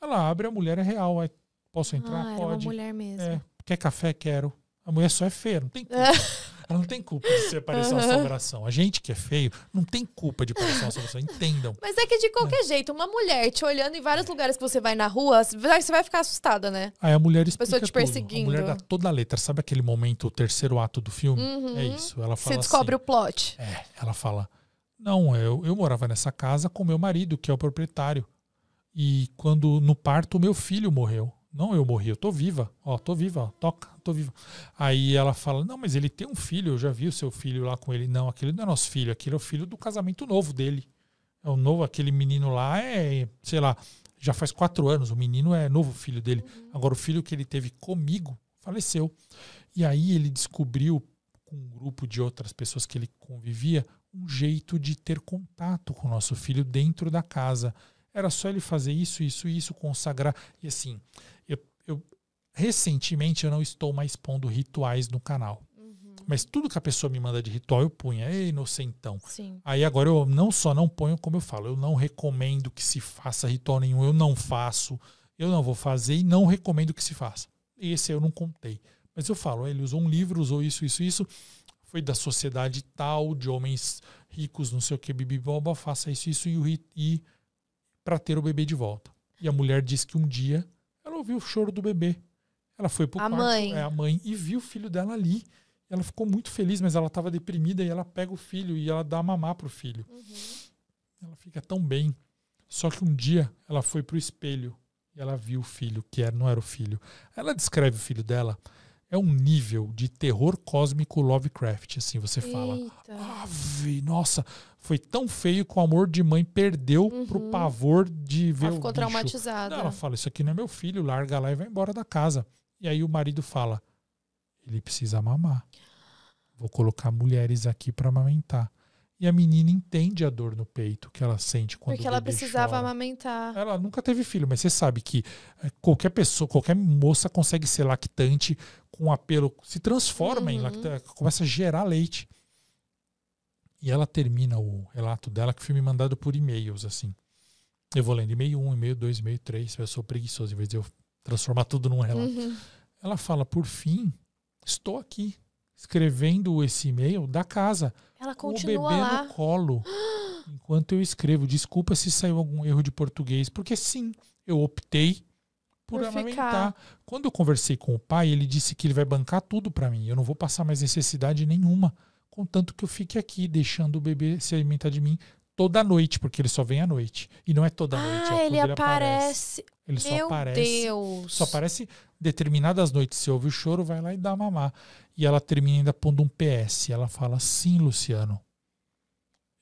Speaker 2: Ela abre, a mulher é real. Aí, posso entrar? Ah, Pode. É uma mulher mesmo. É, quer café? Quero. A mulher só é feia, não tem como. Ela não tem culpa de ser parecer uhum. uma assombração. A gente que é feio
Speaker 1: não tem culpa de parecer uma assombração. Entendam. Mas é que de qualquer é. jeito, uma mulher te olhando em vários lugares que você vai na rua, você vai ficar assustada, né?
Speaker 2: Aí a mulher explica pessoa te perseguindo. A mulher dá toda a letra. Sabe aquele momento, o terceiro ato do filme? É uhum. É isso. Ela fala Você descobre assim, o
Speaker 1: plot. É,
Speaker 2: ela fala... Não, eu, eu morava nessa casa com meu marido, que é o proprietário. E quando no parto, meu filho morreu. Não, eu morri, eu tô viva, ó, tô viva, ó, toca, tô viva. Aí ela fala: Não, mas ele tem um filho, eu já vi o seu filho lá com ele. Não, aquele não é nosso filho, aquele é o filho do casamento novo dele. É o novo, aquele menino lá é, sei lá, já faz quatro anos, o menino é novo filho dele. Uhum. Agora, o filho que ele teve comigo faleceu. E aí ele descobriu, com um grupo de outras pessoas que ele convivia, um jeito de ter contato com o nosso filho dentro da casa. Era só ele fazer isso, isso, isso, consagrar. E assim, recentemente eu não estou mais pondo rituais no canal. Uhum. Mas tudo que a pessoa me manda de ritual eu punha, ei, é inocentão. Sim. Aí agora eu não só não ponho, como eu falo, eu não recomendo que se faça ritual nenhum, eu não faço, eu não vou fazer e não recomendo que se faça. Esse eu não contei. Mas eu falo, ele usou um livro, usou isso, isso, isso, foi da sociedade tal, de homens ricos, não sei o que, bibiboba, faça isso, isso e, e para ter o bebê de volta. E a mulher disse que um dia ela ouviu o choro do bebê ela foi pro a quarto, mãe. É, a mãe, e viu o filho dela ali. Ela ficou muito feliz, mas ela estava deprimida e ela pega o filho e ela dá mamar pro filho. Uhum. Ela fica tão bem. Só que um dia ela foi pro espelho e ela viu o filho, que era, não era o filho. Ela descreve o filho dela. É um nível de terror cósmico Lovecraft, assim, você fala. Eita. Ave, nossa, foi tão feio que o amor de mãe perdeu uhum. pro pavor de ver ela o ficou bicho. traumatizada. Não, ela fala, isso aqui não é meu filho, larga lá e vai embora da casa. E aí o marido fala: ele precisa mamar. Vou colocar mulheres aqui para amamentar. E a menina entende a dor no peito que ela sente quando Porque ela precisava chora. amamentar. Ela nunca teve filho, mas você sabe que eh, qualquer pessoa, qualquer moça consegue ser lactante com apelo, se transforma uhum. em lactante, começa a gerar leite. E ela termina o relato dela que foi me mandado por e-mails assim. Eu vou lendo e-mail 1, e-mail 2, e-mail 3, eu sou preguiçoso, em vez de eu transformar tudo num relato. Uhum. Ela fala, por fim, estou aqui escrevendo esse e-mail da casa. Ela continua com o bebê lá. no colo. Enquanto eu escrevo, desculpa se saiu algum erro de português, porque sim, eu optei por, por amamentar. Ficar. Quando eu conversei com o pai, ele disse que ele vai bancar tudo para mim. Eu não vou passar mais necessidade nenhuma, contanto que eu fique aqui deixando o bebê se alimentar de mim toda noite, porque ele só vem à noite. E não é toda ah, noite. É ele, ele aparece. Ele Meu só aparece. Deus. Só aparece determinadas noites. Se ouve o choro, vai lá e dá mamar. E ela termina ainda pondo um PS. Ela fala: Sim, Luciano.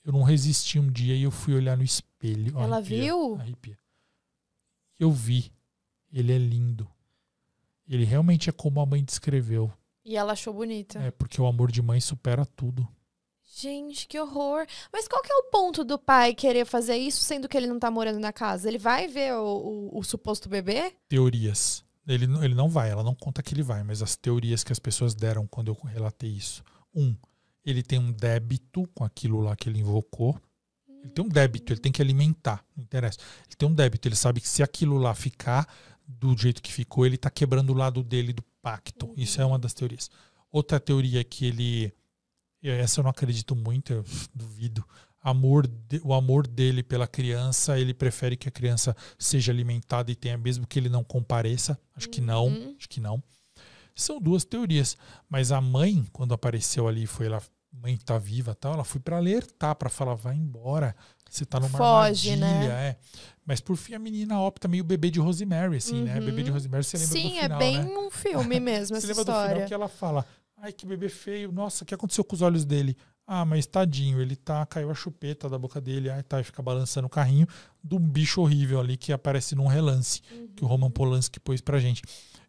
Speaker 2: Eu não resisti um dia e eu fui olhar no espelho. ela arrepia, viu? Arrepia. Eu vi. Ele é lindo. Ele realmente é como a mãe descreveu.
Speaker 1: E ela achou bonita. É,
Speaker 2: porque o amor de mãe supera tudo.
Speaker 1: Gente, que horror. Mas qual que é o ponto do pai querer fazer isso, sendo que ele não tá morando na casa? Ele vai ver o, o, o suposto bebê?
Speaker 2: Teorias. Ele, ele não vai, ela não conta que ele vai, mas as teorias que as pessoas deram quando eu relatei isso. Um, ele tem um débito com aquilo lá que ele invocou. Ele tem um débito, ele tem que alimentar, não interessa. Ele tem um débito, ele sabe que se aquilo lá ficar do jeito que ficou, ele tá quebrando o lado dele do pacto. Isso é uma das teorias. Outra teoria é que ele essa eu não acredito muito, eu duvido. Amor de, o amor dele pela criança, ele prefere que a criança seja alimentada e tenha, mesmo que ele não compareça. Acho que não, uhum. acho que não. São duas teorias. Mas a mãe, quando apareceu ali, foi lá, mãe tá viva tal, ela foi para alertar, para falar, vai embora. Você tá numa Foge, armadilha, né? É. Mas por fim a menina opta meio bebê de Rosemary, assim, uhum. né? Bebê de uhum. Rosemary, você lembra Sim, do final, Sim, é bem né? um filme mesmo essa história. Você lembra do final que ela fala, Ai, que bebê feio. Nossa, o que aconteceu com os olhos dele? Ah, mas tadinho, ele tá, caiu a chupeta da boca dele, aí tá, e fica balançando o carrinho de um bicho horrível ali que aparece num relance, uhum. que o Roman Polanski pôs pra gente.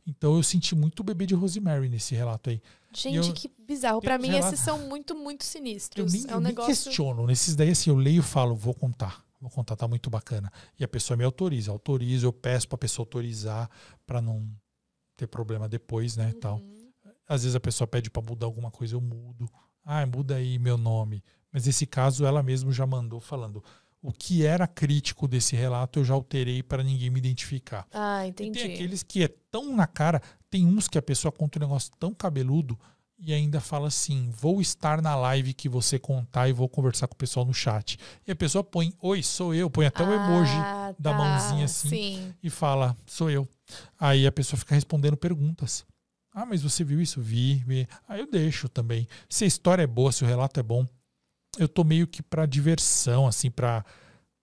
Speaker 2: Então eu senti muito o bebê de Rosemary nesse relato aí. Gente, eu, que
Speaker 1: bizarro. Para mim, esses são muito, muito sinistros. Eu nem, é um eu negócio... nem questiono.
Speaker 2: Nesses daí, assim, eu leio e falo, vou contar. Vou contar, tá muito bacana. E a pessoa me autoriza. Autorizo, eu peço pra pessoa autorizar para não ter problema depois, né, uhum. tal. Às vezes a pessoa pede para mudar alguma coisa, eu mudo. Ah, muda aí meu nome. Mas nesse caso, ela mesma já mandou falando. O que era crítico desse relato eu já alterei para ninguém me identificar.
Speaker 1: Ah, entendi. E tem aqueles
Speaker 2: que é tão na cara, tem uns que a pessoa conta um negócio tão cabeludo e ainda fala assim: vou estar na live que você contar e vou conversar com o pessoal no chat. E a pessoa põe: oi, sou eu, põe até ah, o emoji tá, da mãozinha tá. assim sim. e fala: sou eu. Aí a pessoa fica respondendo perguntas. Ah, mas você viu isso? Vi, vi. Aí ah, eu deixo também. Se a história é boa, se o relato é bom, eu tô meio que para diversão, assim, para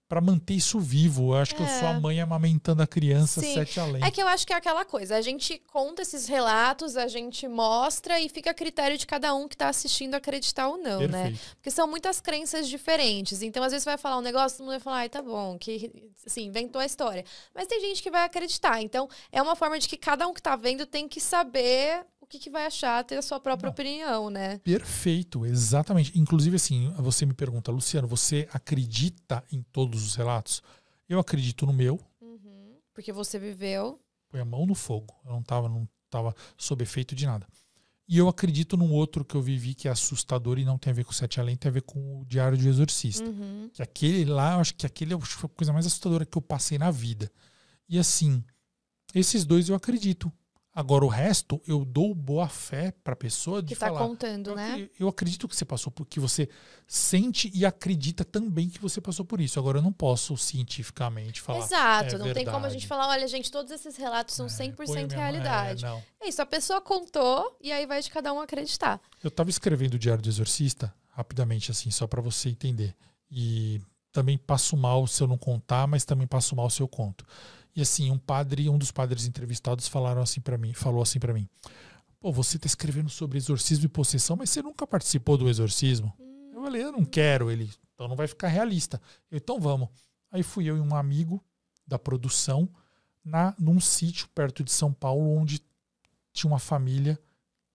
Speaker 2: para manter isso vivo. Eu acho é. que eu sou a é. mãe amamentando a criança Sim. sete além. É
Speaker 1: que eu acho que é aquela coisa. A gente conta esses relatos, a gente mostra e fica a critério de cada um que está assistindo acreditar ou não, né? Perfeito. né? Porque são muitas crenças diferentes. Então, às vezes, você vai falar um negócio, todo mundo vai falar, ai, tá bom, que assim, inventou a história. Mas tem gente que vai acreditar. Então, é uma forma de que cada um que está vendo tem que saber o que, que vai achar, ter a sua própria Não. opinião, né?
Speaker 2: Perfeito, exatamente. Inclusive, assim, você me pergunta, Luciano, você acredita em todos os relatos? Eu acredito no meu.
Speaker 1: Uhum, porque você viveu. Põe a
Speaker 2: mão no fogo. Eu não estava não tava sob efeito de nada. E eu acredito num outro que eu vivi que é assustador e não tem a ver com o Sete Além, tem a ver com o Diário do Exorcista. Uhum. Que aquele lá, eu acho que aquele é a coisa mais assustadora que eu passei na vida. E assim, esses dois eu acredito. Agora, o resto, eu dou boa fé para a pessoa de que tá falar. Que tá contando, eu, né? Eu acredito que você passou por que você sente e acredita também que você passou por isso. Agora, eu não posso cientificamente falar. Exato, é não verdade. tem como a gente
Speaker 1: falar, olha, gente, todos esses relatos são é, 100% é, realidade. é, é, isso, a pessoa contou e aí vai de cada um acreditar.
Speaker 2: Eu estava escrevendo o Diário do Exorcista, rapidamente, assim, só para você entender. E também passo mal se eu não contar, mas também passo mal se eu conto. E assim, um padre, um dos padres entrevistados falaram assim para mim, falou assim para mim: "Pô, você tá escrevendo sobre exorcismo e possessão, mas você nunca participou do exorcismo?" Hum. Eu falei: "Eu não quero ele, então não vai ficar realista. Eu, então vamos." Aí fui eu e um amigo da produção na num sítio perto de São Paulo onde tinha uma família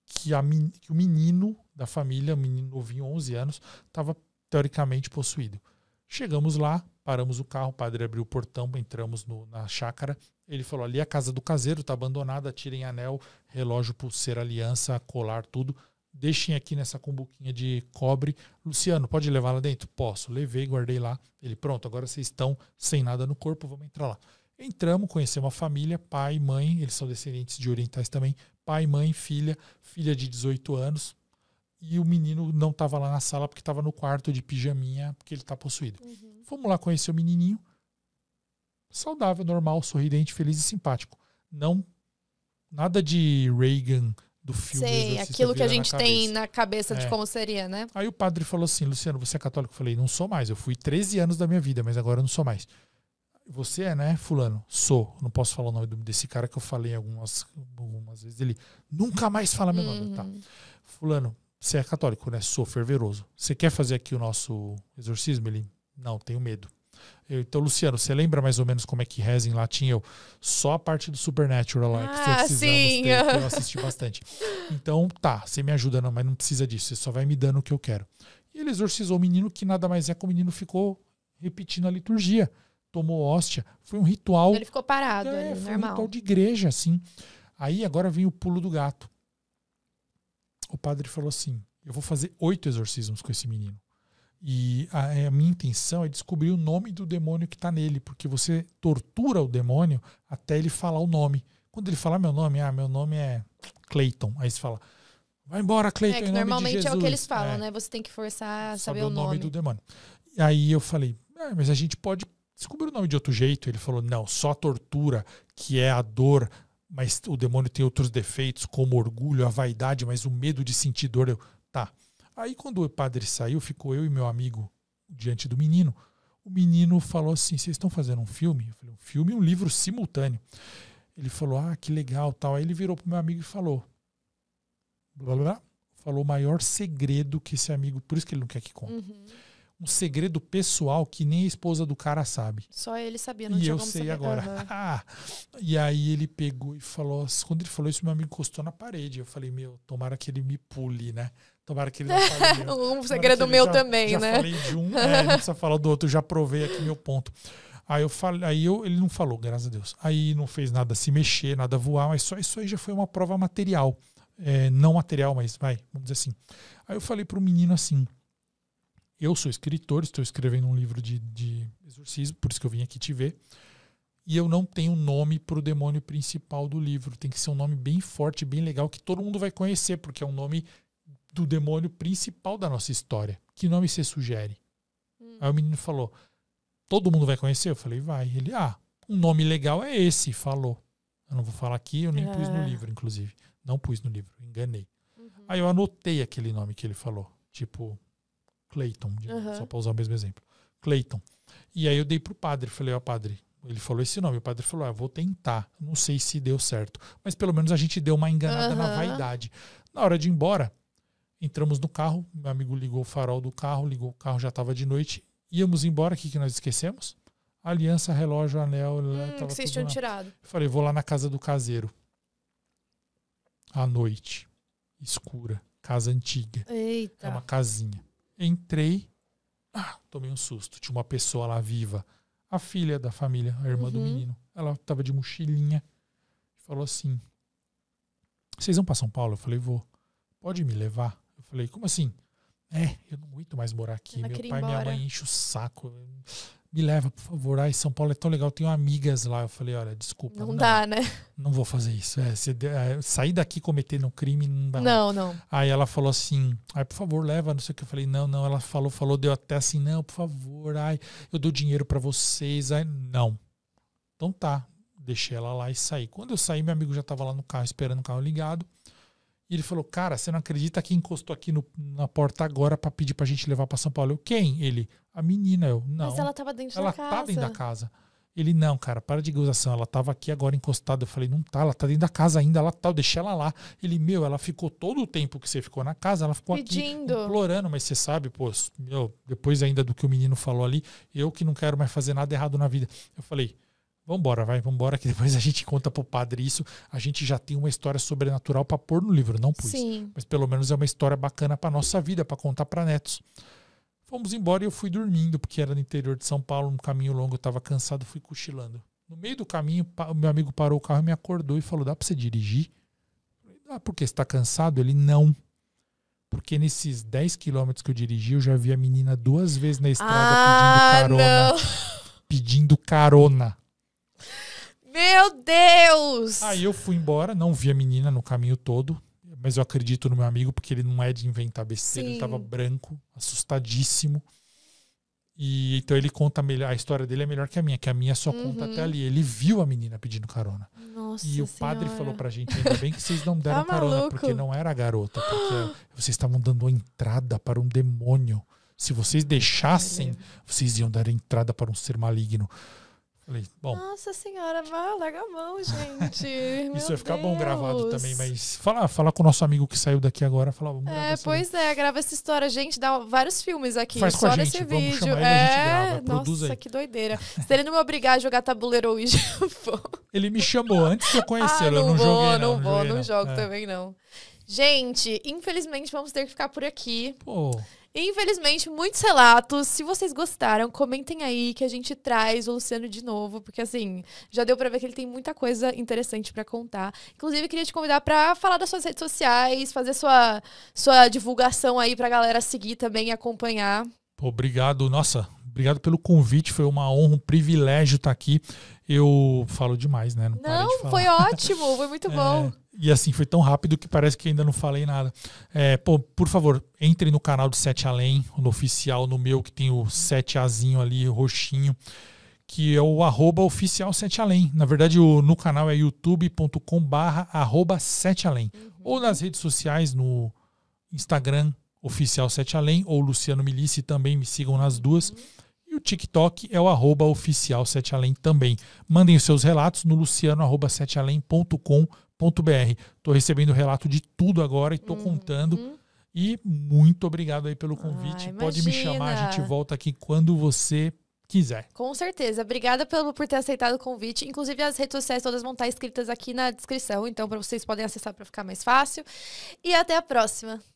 Speaker 2: que, a, que o menino da família, menino novinho, 11 anos, estava teoricamente possuído. Chegamos lá, Paramos o carro, o padre abriu o portão, entramos no, na chácara. Ele falou: ali é a casa do caseiro, tá abandonada, tirem anel, relógio, pulseira, aliança, colar, tudo. Deixem aqui nessa cumbuquinha de cobre. Luciano, pode levar lá dentro? Posso. Levei, guardei lá. Ele, pronto, agora vocês estão sem nada no corpo, vamos entrar lá. Entramos, conhecemos uma família, pai, mãe, eles são descendentes de orientais também. Pai, mãe, filha, filha de 18 anos, e o menino não estava lá na sala porque estava no quarto de pijaminha, porque ele está possuído. Uhum. Vamos lá conhecer o menininho. Saudável, normal, sorridente, feliz e simpático. Não nada de Reagan do filme. Sei, aquilo que a gente na tem na cabeça de é. como seria, né? Aí o padre falou assim: Luciano, você é católico? Eu falei: não sou mais. Eu fui 13 anos da minha vida, mas agora eu não sou mais. Você é, né, Fulano? Sou. Não posso falar o nome desse cara que eu falei algumas, algumas vezes. Ele nunca mais fala meu nome. Uhum. Tá. Fulano, você é católico, né? Sou fervoroso. Você quer fazer aqui o nosso exorcismo? Ele não, tenho medo. Eu, então, Luciano, você lembra mais ou menos como é que reza em latim? Eu, só a parte do Supernatural lá que ah, precisamos ter, que eu assisti bastante. Então, tá, você me ajuda, não, mas não precisa disso, você só vai me dando o que eu quero. E ele exorcizou o menino, que nada mais é que o menino ficou repetindo a liturgia, tomou hóstia. Foi um ritual. Ele ficou parado, é, ali, foi normal. um ritual de igreja, assim. Aí agora vem o pulo do gato. O padre falou assim: eu vou fazer oito exorcismos com esse menino. E a, é, a, minha intenção é descobrir o nome do demônio que está nele, porque você tortura o demônio até ele falar o nome. Quando ele falar meu nome, ah, meu nome é Clayton. Aí você fala, vai embora, é Clayton. É que normalmente é o que eles falam, é, né?
Speaker 1: Você tem que forçar a saber, saber o nome. nome do
Speaker 2: demônio. E aí eu falei, ah, mas a gente pode descobrir o nome de outro jeito. Ele falou, não, só a tortura, que é a dor, mas o demônio tem outros defeitos, como orgulho, a vaidade, mas o medo de sentir dor. Eu, tá. Aí, quando o padre saiu, ficou eu e meu amigo diante do menino. O menino falou assim: Vocês estão fazendo um filme? Eu falei: Um filme e um livro simultâneo. Ele falou: Ah, que legal, tal. Aí ele virou para o meu amigo e falou: blá, blá, blá, Falou o maior segredo que esse amigo. Por isso que ele não quer que conte. Uhum. Um segredo pessoal que nem a esposa do cara sabe. Só ele sabia, não e tinha eu sei saber. agora. Uhum. e aí ele pegou e falou: Quando ele falou isso, meu amigo encostou na parede. Eu falei: Meu, tomara que ele me pule, né? Tomara que ele não fale. um segredo meu já, também, já né? Já falei de um, é, não precisa falar do outro, já provei aqui meu ponto. Aí eu falei, aí eu, ele não falou, graças a Deus. Aí não fez nada se mexer, nada voar, mas só isso aí já foi uma prova material. É, não material, mas vai, vamos dizer assim. Aí eu falei para o menino assim: eu sou escritor, estou escrevendo um livro de, de exorcismo, por isso que eu vim aqui te ver. E eu não tenho nome para o demônio principal do livro. Tem que ser um nome bem forte, bem legal, que todo mundo vai conhecer, porque é um nome do demônio principal da nossa história. Que nome você sugere? Hum. Aí o menino falou: Todo mundo vai conhecer? Eu falei: Vai. Ele: Ah, um nome legal é esse, falou. Eu não vou falar aqui, eu nem pus no é. livro, inclusive. Não pus no livro, enganei. Uhum. Aí eu anotei aquele nome que ele falou, tipo Clayton, uhum. só para usar o mesmo exemplo. Clayton. E aí eu dei pro padre, falei: Ó, padre, ele falou esse nome. O padre falou: ah, vou tentar. Não sei se deu certo. Mas pelo menos a gente deu uma enganada uhum. na vaidade. Na hora de ir embora, Entramos no carro, meu amigo ligou o farol do carro, ligou o carro, já estava de noite. Íamos embora, o que, que nós esquecemos? Aliança, relógio, anel. Hum, que vocês tinham tirado. falei, vou lá na casa do caseiro. À noite, escura, casa antiga. Eita. É uma casinha. Entrei, ah, tomei um susto. Tinha uma pessoa lá viva, a filha da família, a irmã uhum. do menino. Ela estava de mochilinha. Falou assim: Vocês vão para São Paulo? Eu falei: Vou. Pode me levar? Falei, como assim? É, eu não aguento mais morar aqui. Meu pai e minha mãe enchem o saco. Me leva, por favor. Ai, São Paulo é tão legal, tenho amigas lá. Eu falei, olha, desculpa. Não, não dá, né? Não vou fazer isso. É, se, é, sair daqui cometendo um crime não dá. Não, não. Aí ela falou assim, ai, por favor, leva, não sei o que. Eu falei, não, não. Ela falou, falou, deu até assim, não, por favor, ai, eu dou dinheiro para vocês. Ai, não. Então tá, deixei ela lá e saí. Quando eu saí, meu amigo já estava lá no carro, esperando o carro ligado. E ele falou: Cara, você não acredita que encostou aqui no, na porta agora para pedir pra gente levar para São Paulo? Eu, quem? Ele, a menina. Eu, não. Mas ela tava dentro ela da casa. Ela tá dentro da casa. Ele, não, cara, para de gozação. Ela tava aqui agora encostada. Eu falei, não tá, ela tá dentro da casa ainda, ela tá, eu deixei ela lá. Ele, meu, ela ficou todo o tempo que você ficou na casa, ela ficou Pedindo. aqui implorando, mas você sabe, pô, meu, depois ainda do que o menino falou ali, eu que não quero mais fazer nada errado na vida. Eu falei, Vambora, vai, vambora, que depois a gente conta pro padre isso. A gente já tem uma história sobrenatural para pôr no livro, não pus. Sim. Mas pelo menos é uma história bacana para nossa vida, para contar para netos. Fomos embora e eu fui dormindo, porque era no interior de São Paulo, um caminho longo, eu tava cansado, fui cochilando. No meio do caminho, o meu amigo parou o carro e me acordou e falou: dá para você dirigir? Falei, ah, porque está cansado? Ele não. Porque nesses 10 quilômetros que eu dirigi, eu já vi a menina duas vezes na estrada ah, pedindo carona. Não. Pedindo carona
Speaker 1: meu Deus! Aí eu
Speaker 2: fui embora, não vi a menina no caminho todo, mas eu acredito no meu amigo, porque ele não é de inventar besteira, Sim. ele tava branco, assustadíssimo. E então ele conta melhor, a história dele é melhor que a minha, que a minha só uhum. conta até uhum. ali. Ele viu a menina pedindo carona. Nossa e o padre falou pra gente, ainda bem que vocês não tá deram tá carona, porque não era a garota, porque vocês estavam dando a entrada para um demônio. Se vocês deixassem, vocês iam dar a entrada para um ser maligno. Falei,
Speaker 1: bom. Nossa senhora, vai, larga a mão, gente. Isso vai ficar Deus. bom gravado também, mas
Speaker 2: fala, fala com o nosso amigo que saiu daqui agora. Fala,
Speaker 1: é, pois é, grava essa história, gente. Dá vários filmes aqui. Faz só com a gente, nesse vídeo. Ele, é, grava, nossa, que doideira. Se ele não me obrigar a jogar tabuleiro hoje, eu
Speaker 2: vou. Ele me chamou antes de eu conhecer. Ah, não, eu não vou, joguei, não, não vou, não, joguei, não, não jogo é. também
Speaker 1: não. Gente, infelizmente vamos ter que ficar por aqui. Pô. Infelizmente, muitos relatos. Se vocês gostaram, comentem aí que a gente traz o Luciano de novo, porque assim, já deu para ver que ele tem muita coisa interessante para contar. Inclusive, queria te convidar para falar das suas redes sociais, fazer sua sua divulgação aí pra galera seguir também e acompanhar.
Speaker 2: Pô, obrigado. Nossa, obrigado pelo convite. Foi uma honra, um privilégio estar tá aqui. Eu falo demais, né? Não, Não
Speaker 1: de foi ótimo, foi muito é. bom.
Speaker 2: E assim, foi tão rápido que parece que ainda não falei nada. É, pô, por favor, entre no canal de Sete Além, no oficial, no meu, que tem o 7Azinho ali, roxinho, que é o arroba oficial Sete Além. Na verdade, o, no canal é youtube.com barra arroba Além. Uhum. Ou nas redes sociais, no Instagram, oficial Sete Além, ou Luciano Milici, também me sigam nas duas. Uhum. E o TikTok é o arroba oficial Sete Além também. Mandem os seus relatos no luciano@setealém.com Estou recebendo relato de tudo agora e estou uhum. contando. E muito obrigado aí pelo convite. Ah, Pode me chamar, a gente volta aqui quando você quiser.
Speaker 1: Com certeza. Obrigada pelo, por ter aceitado o convite. Inclusive, as redes sociais todas vão estar escritas aqui na descrição, então para vocês podem acessar para ficar mais fácil. E até a próxima.